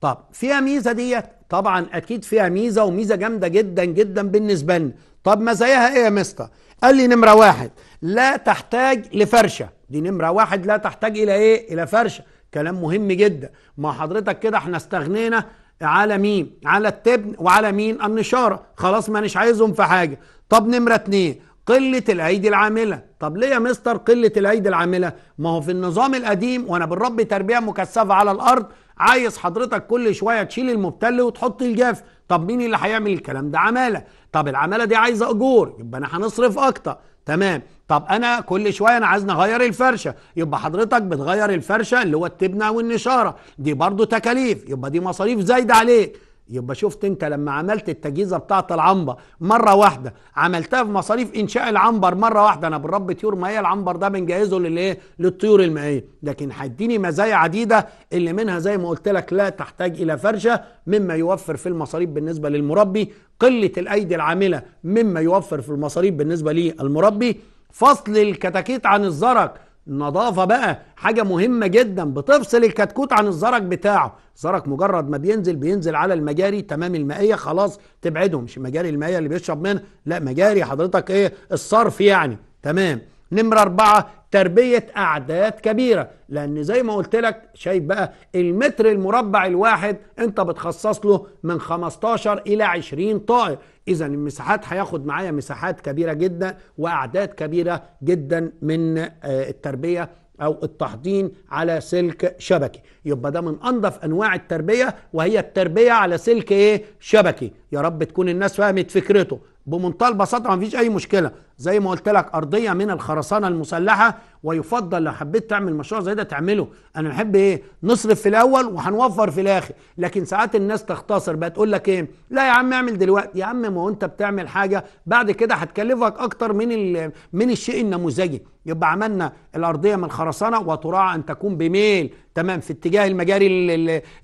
طب فيها ميزه ديت طبعا اكيد فيها ميزه وميزه جامده جدا جدا بالنسبه لنا طب مزاياها ايه يا مستر قال لي نمره واحد لا تحتاج لفرشه دي نمره واحد لا تحتاج الى ايه الى فرشه كلام مهم جدا ما حضرتك كده احنا استغنينا على مين على التبن وعلى مين النشاره خلاص ما نش عايزهم في حاجه طب نمره اتنين قلة الأيدي العاملة طب ليه يا مستر قلة الأيدي العاملة ما هو في النظام القديم وأنا بالرب تربية مكثفة على الأرض عايز حضرتك كل شوية تشيل المبتل وتحط الجاف طب مين اللي هيعمل الكلام ده عماله طب العماله دي عايزه اجور يبقى انا هنصرف اكتر تمام طب انا كل شويه انا عايز نغير الفرشه يبقى حضرتك بتغير الفرشه اللي هو التبنه والنشاره دي برضو تكاليف يبقى دي مصاريف زايده عليك يبقى شفت انت لما عملت التجهيزه بتاعه العنبر مره واحده عملتها في مصاريف انشاء العنبر مره واحده انا بالرب طيور مائيه العنبر ده بنجهزه للايه للطيور المائيه لكن هيديني مزايا عديده اللي منها زي ما قلت لك لا تحتاج الى فرشه مما يوفر في المصاريف بالنسبه للمربي قله الايدي العامله مما يوفر في المصاريف بالنسبه للمربي فصل الكتاكيت عن الزرق النظافه بقى حاجه مهمه جدا بتفصل الكتكوت عن الزرق بتاعه الزرق مجرد ما بينزل بينزل على المجاري تمام المائيه خلاص تبعده مش المجاري المائيه اللي بيشرب منها لا مجاري حضرتك ايه الصرف يعني تمام نمرة أربعة تربية أعداد كبيرة لأن زي ما قلت لك شايف بقى المتر المربع الواحد أنت بتخصص له من 15 إلى 20 طائر إذا المساحات هياخد معايا مساحات كبيرة جدا وأعداد كبيرة جدا من آه، التربية أو التحضين على سلك شبكي يبقى ده من أنظف أنواع التربية وهي التربية على سلك إيه؟ شبكي يا رب تكون الناس فهمت فكرته بمنتهى البساطه ما فيش اي مشكله زي ما قلت لك ارضيه من الخرسانه المسلحه ويفضل لو حبيت تعمل مشروع زي ده تعمله انا بحب ايه نصرف في الاول وهنوفر في الاخر لكن ساعات الناس تختصر بقى تقول لك ايه لا يا عم اعمل دلوقتي يا عم ما هو انت بتعمل حاجه بعد كده هتكلفك اكتر من من الشيء النموذجي يبقى عملنا الارضيه من الخرسانه وتراعى ان تكون بميل تمام في اتجاه المجاري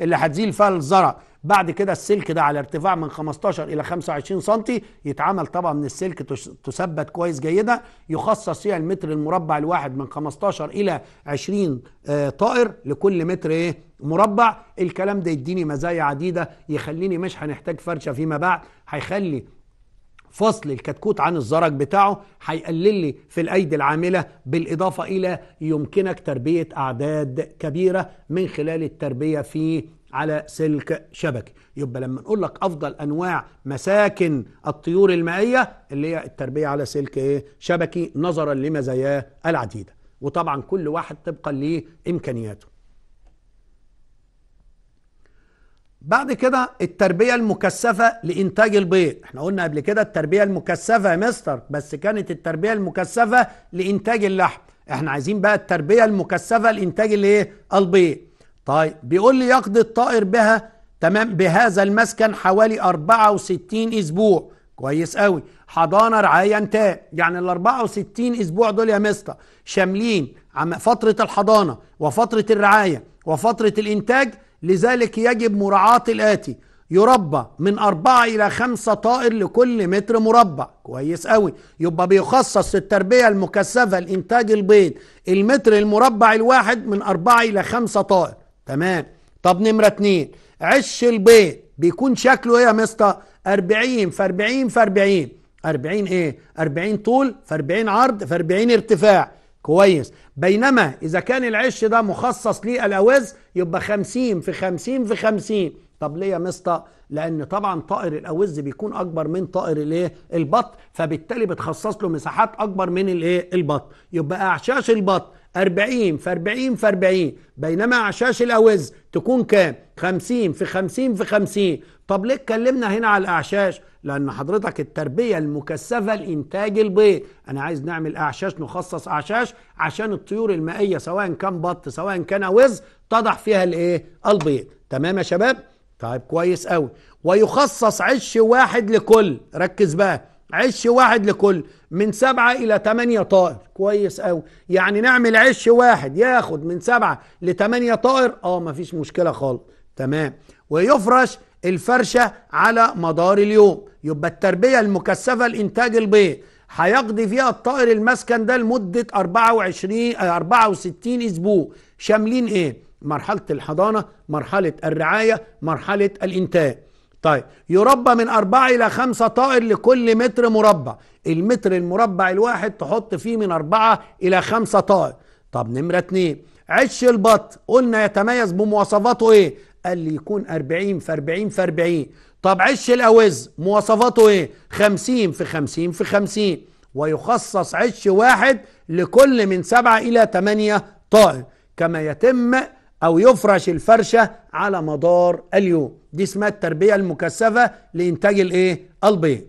اللي هتزيل فيها الزرع بعد كده السلك ده على ارتفاع من 15 الى 25 سم يتعمل طبعا من السلك تثبت كويس جيدا يخصص فيها المتر المربع الواحد من 15 الى 20 آه، طائر لكل متر ايه مربع الكلام ده يديني مزايا عديده يخليني مش هنحتاج فرشه فيما بعد هيخلي فصل الكتكوت عن الزرق بتاعه هيقلل لي في الايدي العامله بالاضافه الى يمكنك تربيه اعداد كبيره من خلال التربيه في على سلك شبكي يبقى لما نقول لك افضل انواع مساكن الطيور المائيه اللي هي التربيه على سلك ايه شبكي نظرا لمزاياه العديده وطبعا كل واحد طبقا لامكانياته بعد كده التربيه المكثفه لانتاج البيض احنا قلنا قبل كده التربيه المكثفه يا مستر بس كانت التربيه المكثفه لانتاج اللحم احنا عايزين بقى التربيه المكثفه لانتاج الايه البيض طيب بيقول لي يقضي الطائر بها تمام بهذا المسكن حوالي 64 اسبوع كويس قوي حضانه رعايه انتاج يعني ال 64 اسبوع دول يا مستر شاملين فتره الحضانه وفتره الرعايه وفتره الانتاج لذلك يجب مراعاه الاتي يربى من أربعة إلى خمسة طائر لكل متر مربع كويس قوي يبقى بيخصص التربية المكثفة لإنتاج البيض المتر المربع الواحد من أربعة إلى خمسة طائر تمام طب نمرة اتنين عش البيض بيكون شكله ايه يا مستر 40 في 40 في 40 40 ايه 40 طول في 40 عرض في 40 ارتفاع كويس بينما اذا كان العش ده مخصص للاوز يبقى 50 في 50 في 50 طب ليه يا مستر لان طبعا طائر الاوز بيكون اكبر من طائر الايه البط فبالتالي بتخصص له مساحات اكبر من الايه البط يبقى اعشاش البط 40 في 40 في 40 بينما اعشاش الاوز تكون كام 50 في 50 في 50 طب ليه اتكلمنا هنا على الاعشاش لان حضرتك التربيه المكثفه لانتاج البيض انا عايز نعمل اعشاش نخصص اعشاش عشان الطيور المائيه سواء كان بط سواء كان اوز تضع فيها الايه البيض تمام يا شباب طيب كويس قوي ويخصص عش واحد لكل ركز بقى عش واحد لكل من سبعة إلى تمانية طائر كويس أوي يعني نعمل عش واحد ياخد من سبعة لتمانية طائر اه مفيش مشكلة خالص تمام ويفرش الفرشة على مدار اليوم يبقى التربية المكثفة لإنتاج البيض هيقضي فيها الطائر المسكن ده لمدة 24 64 آه، أسبوع شاملين إيه؟ مرحلة الحضانة، مرحلة الرعاية، مرحلة الإنتاج. طيب يربى من أربعة إلى خمسة طائر لكل متر مربع المتر المربع الواحد تحط فيه من أربعة إلى خمسة طائر طب نمرة اتنين عش البط قلنا يتميز بمواصفاته ايه قال لي يكون 40 في 40 في 40 طب عش الاوز مواصفاته ايه 50 في 50 في 50 ويخصص عش واحد لكل من سبعة الى ثمانية طائر كما يتم أو يفرش الفرشة على مدار اليوم دي اسمها التربية المكثفة لإنتاج الإيه؟ البيض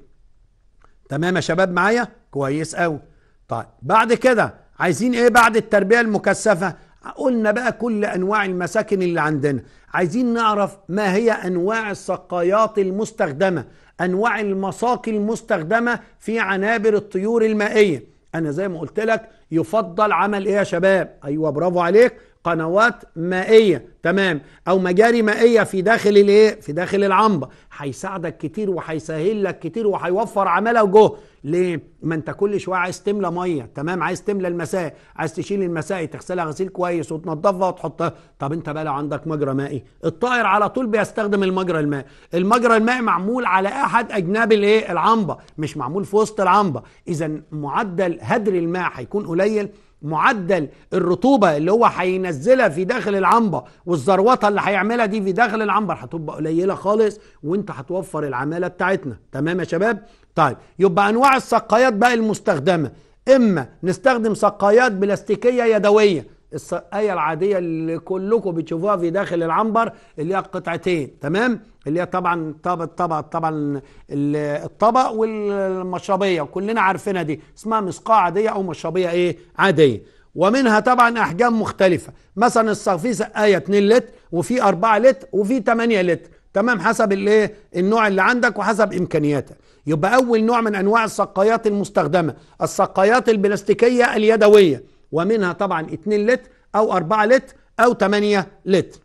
تمام يا شباب معايا؟ كويس أوي طيب بعد كده عايزين إيه بعد التربية المكثفة؟ قلنا بقى كل أنواع المساكن اللي عندنا عايزين نعرف ما هي أنواع السقايات المستخدمة أنواع المساقي المستخدمة في عنابر الطيور المائية أنا زي ما قلت لك يفضل عمل إيه يا شباب؟ أيوه برافو عليك قنوات مائيه تمام او مجاري مائيه في داخل الايه في داخل العنبه هيساعدك كتير وهيسهل لك كتير وهيوفر عماله وجهد ليه ما انت كل شويه عايز تملى ميه تمام عايز تملى المساء عايز تشيل المساء تغسلها غسيل كويس وتنضفها وتحطها طب انت بقى لو عندك مجرى مائي الطائر على طول بيستخدم المجرى المائي المجرى المائي معمول على احد اجناب الايه العنبه مش معمول في وسط العنبه اذا معدل هدر الماء هيكون قليل معدل الرطوبه اللي هو هينزلها في داخل العنبه والزروطه اللي هيعملها دي في داخل العنبر هتبقى قليله خالص وانت هتوفر العماله بتاعتنا تمام يا شباب طيب يبقى انواع السقايات بقى المستخدمه اما نستخدم سقايات بلاستيكيه يدويه الآية العادية اللي كلكم بتشوفوها في داخل العنبر اللي هي قطعتين تمام اللي هي طبعا طبق طبق طبعا الطبق والمشربية كلنا عارفينها دي اسمها مسقاة عادية أو مشربية إيه عادية ومنها طبعا أحجام مختلفة مثلا في آية 2 لتر وفي 4 لتر وفي 8 لتر تمام حسب الايه النوع اللي عندك وحسب امكانياتك يبقى اول نوع من انواع السقايات المستخدمه السقايات البلاستيكيه اليدويه ومنها طبعا 2 لتر أو 4 لتر أو 8 لتر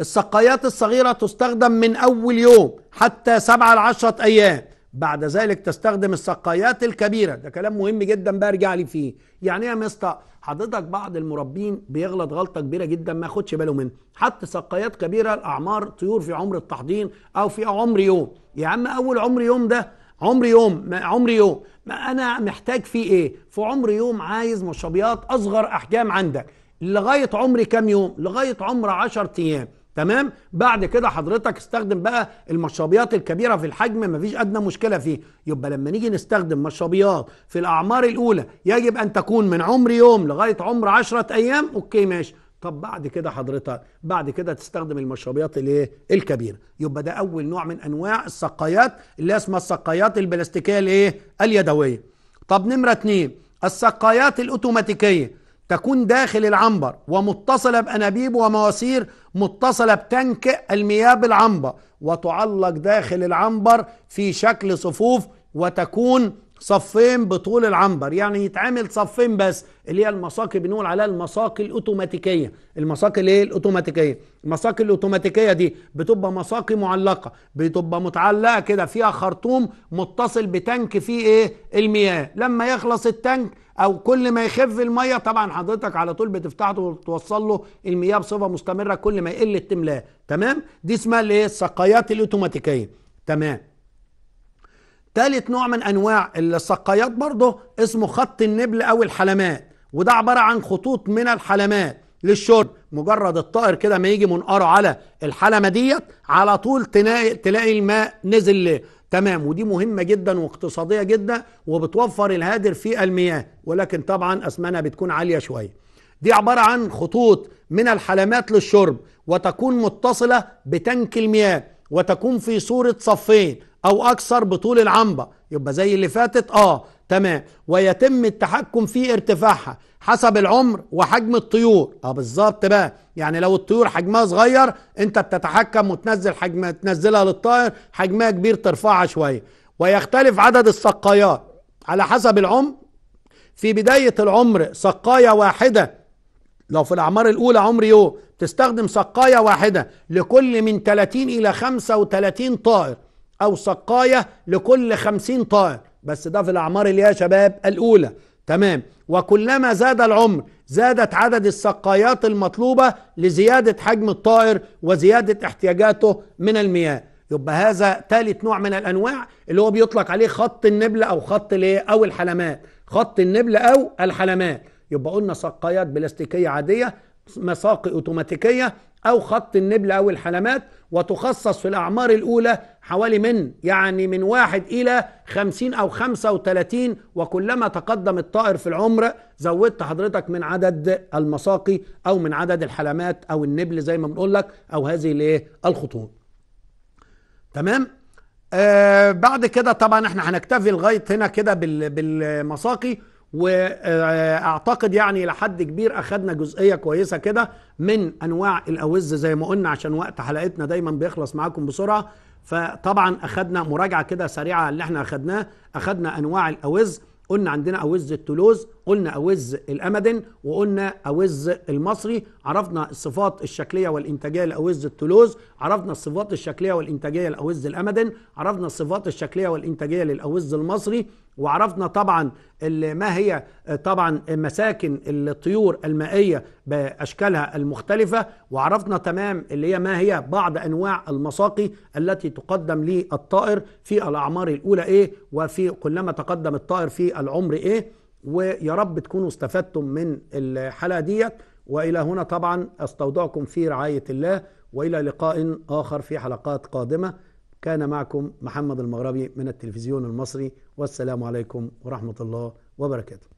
السقايات الصغيرة تستخدم من أول يوم حتى 7 ل 10 أيام بعد ذلك تستخدم السقايات الكبيرة ده كلام مهم جدا برجع لي فيه يعني ايه يا مستر حضرتك بعض المربين بيغلط غلطة كبيرة جدا ما ياخدش باله منها حتى سقايات كبيرة الأعمار طيور في عمر التحضين أو في عمر يوم يا عم أول عمر يوم ده عمر يوم ما عمر يوم ما انا محتاج فيه ايه في عمر يوم عايز مشربيات اصغر احجام عندك لغايه عمر كام يوم لغايه عمر 10 ايام تمام بعد كده حضرتك استخدم بقى المشربيات الكبيره في الحجم مفيش ادنى مشكله فيه يبقى لما نيجي نستخدم مشربيات في الاعمار الاولى يجب ان تكون من عمر يوم لغايه عمر 10 ايام اوكي ماشي طب بعد كده حضرتك بعد كده تستخدم المشربيات الايه الكبيره يبقى ده اول نوع من انواع السقايات اللي اسمها السقايات البلاستيكيه الايه اليدويه طب نمره اتنين السقايات الاوتوماتيكيه تكون داخل العنبر ومتصله بانابيب ومواسير متصله بتنك المياه بالعنبر وتعلق داخل العنبر في شكل صفوف وتكون صفين بطول العنبر يعني يتعمل صفين بس اللي هي المساقي بنقول عليها المساقي الاوتوماتيكيه المساقي الايه الاوتوماتيكيه المساقي الاوتوماتيكيه دي بتبقى مساقي معلقه بتبقى متعلقه كده فيها خرطوم متصل بتانك فيه ايه المياه لما يخلص التانك او كل ما يخف الميه طبعا حضرتك على طول بتفتحه وتوصل له المياه بصفه مستمره كل ما يقل التملاه تمام دي اسمها الايه السقايات الاوتوماتيكيه تمام تالت نوع من انواع السقايات برضه اسمه خط النبل او الحلمات وده عباره عن خطوط من الحلمات للشرب مجرد الطائر كده ما يجي منقاره على الحلمه ديت على طول تلاقي تلاقي الماء نزل ليه تمام ودي مهمة جدا واقتصادية جدا وبتوفر الهادر في المياه ولكن طبعا أثمانها بتكون عالية شوية دي عبارة عن خطوط من الحلمات للشرب وتكون متصلة بتنك المياه وتكون في صورة صفين او اكثر بطول العنبه يبقى زي اللي فاتت اه تمام ويتم التحكم في ارتفاعها حسب العمر وحجم الطيور اه بالظبط بقى يعني لو الطيور حجمها صغير انت بتتحكم وتنزل حجم تنزلها للطائر حجمها كبير ترفعها شويه ويختلف عدد السقايات على حسب العمر في بدايه العمر سقايه واحده لو في الأعمار الأولى عمر يوم تستخدم سقاية واحدة لكل من 30 إلى 35 طائر أو سقاية لكل خمسين طائر بس ده في الأعمار اللي يا شباب الأولى تمام وكلما زاد العمر زادت عدد السقايات المطلوبة لزيادة حجم الطائر وزيادة احتياجاته من المياه يبقى هذا ثالث نوع من الأنواع اللي هو بيطلق عليه خط النبل أو خط الايه أو الحلمات خط النبل أو الحلمات يبقى قلنا سقايات بلاستيكية عادية مساقي اوتوماتيكيه او خط النبل او الحلمات وتخصص في الاعمار الاولى حوالي من يعني من واحد الى خمسين او خمسة وثلاثين وكلما تقدم الطائر في العمر زودت حضرتك من عدد المساقي او من عدد الحلمات او النبل زي ما بنقول لك او هذه الايه الخطوط تمام آه بعد كده طبعا احنا هنكتفي لغايه هنا كده بالمساقي واعتقد يعني لحد كبير اخذنا جزئيه كويسه كده من انواع الاوز زي ما قلنا عشان وقت حلقتنا دايما بيخلص معاكم بسرعه فطبعا اخذنا مراجعه كده سريعه اللي احنا اخذناه اخذنا انواع الاوز قلنا عندنا اوز التولوز قلنا اوز الامدن وقلنا اوز المصري عرفنا الصفات الشكليه والانتاجيه لاوز التولوز عرفنا الصفات الشكليه والانتاجيه لاوز الامدن عرفنا الصفات الشكليه والانتاجيه للاوز المصري وعرفنا طبعا ما هي آه، طبعا مساكن الطيور المائيه باشكالها المختلفه وعرفنا تمام اللي هي ما هي بعض انواع المساقي التي تقدم للطائر في الاعمار الاولى ايه وفي كلما تقدم الطائر في العمر ايه ويا رب تكونوا استفدتم من الحلقه ديت والى هنا طبعا استودعكم في رعايه الله والى لقاء اخر في حلقات قادمه كان معكم محمد المغربي من التلفزيون المصري والسلام عليكم ورحمة الله وبركاته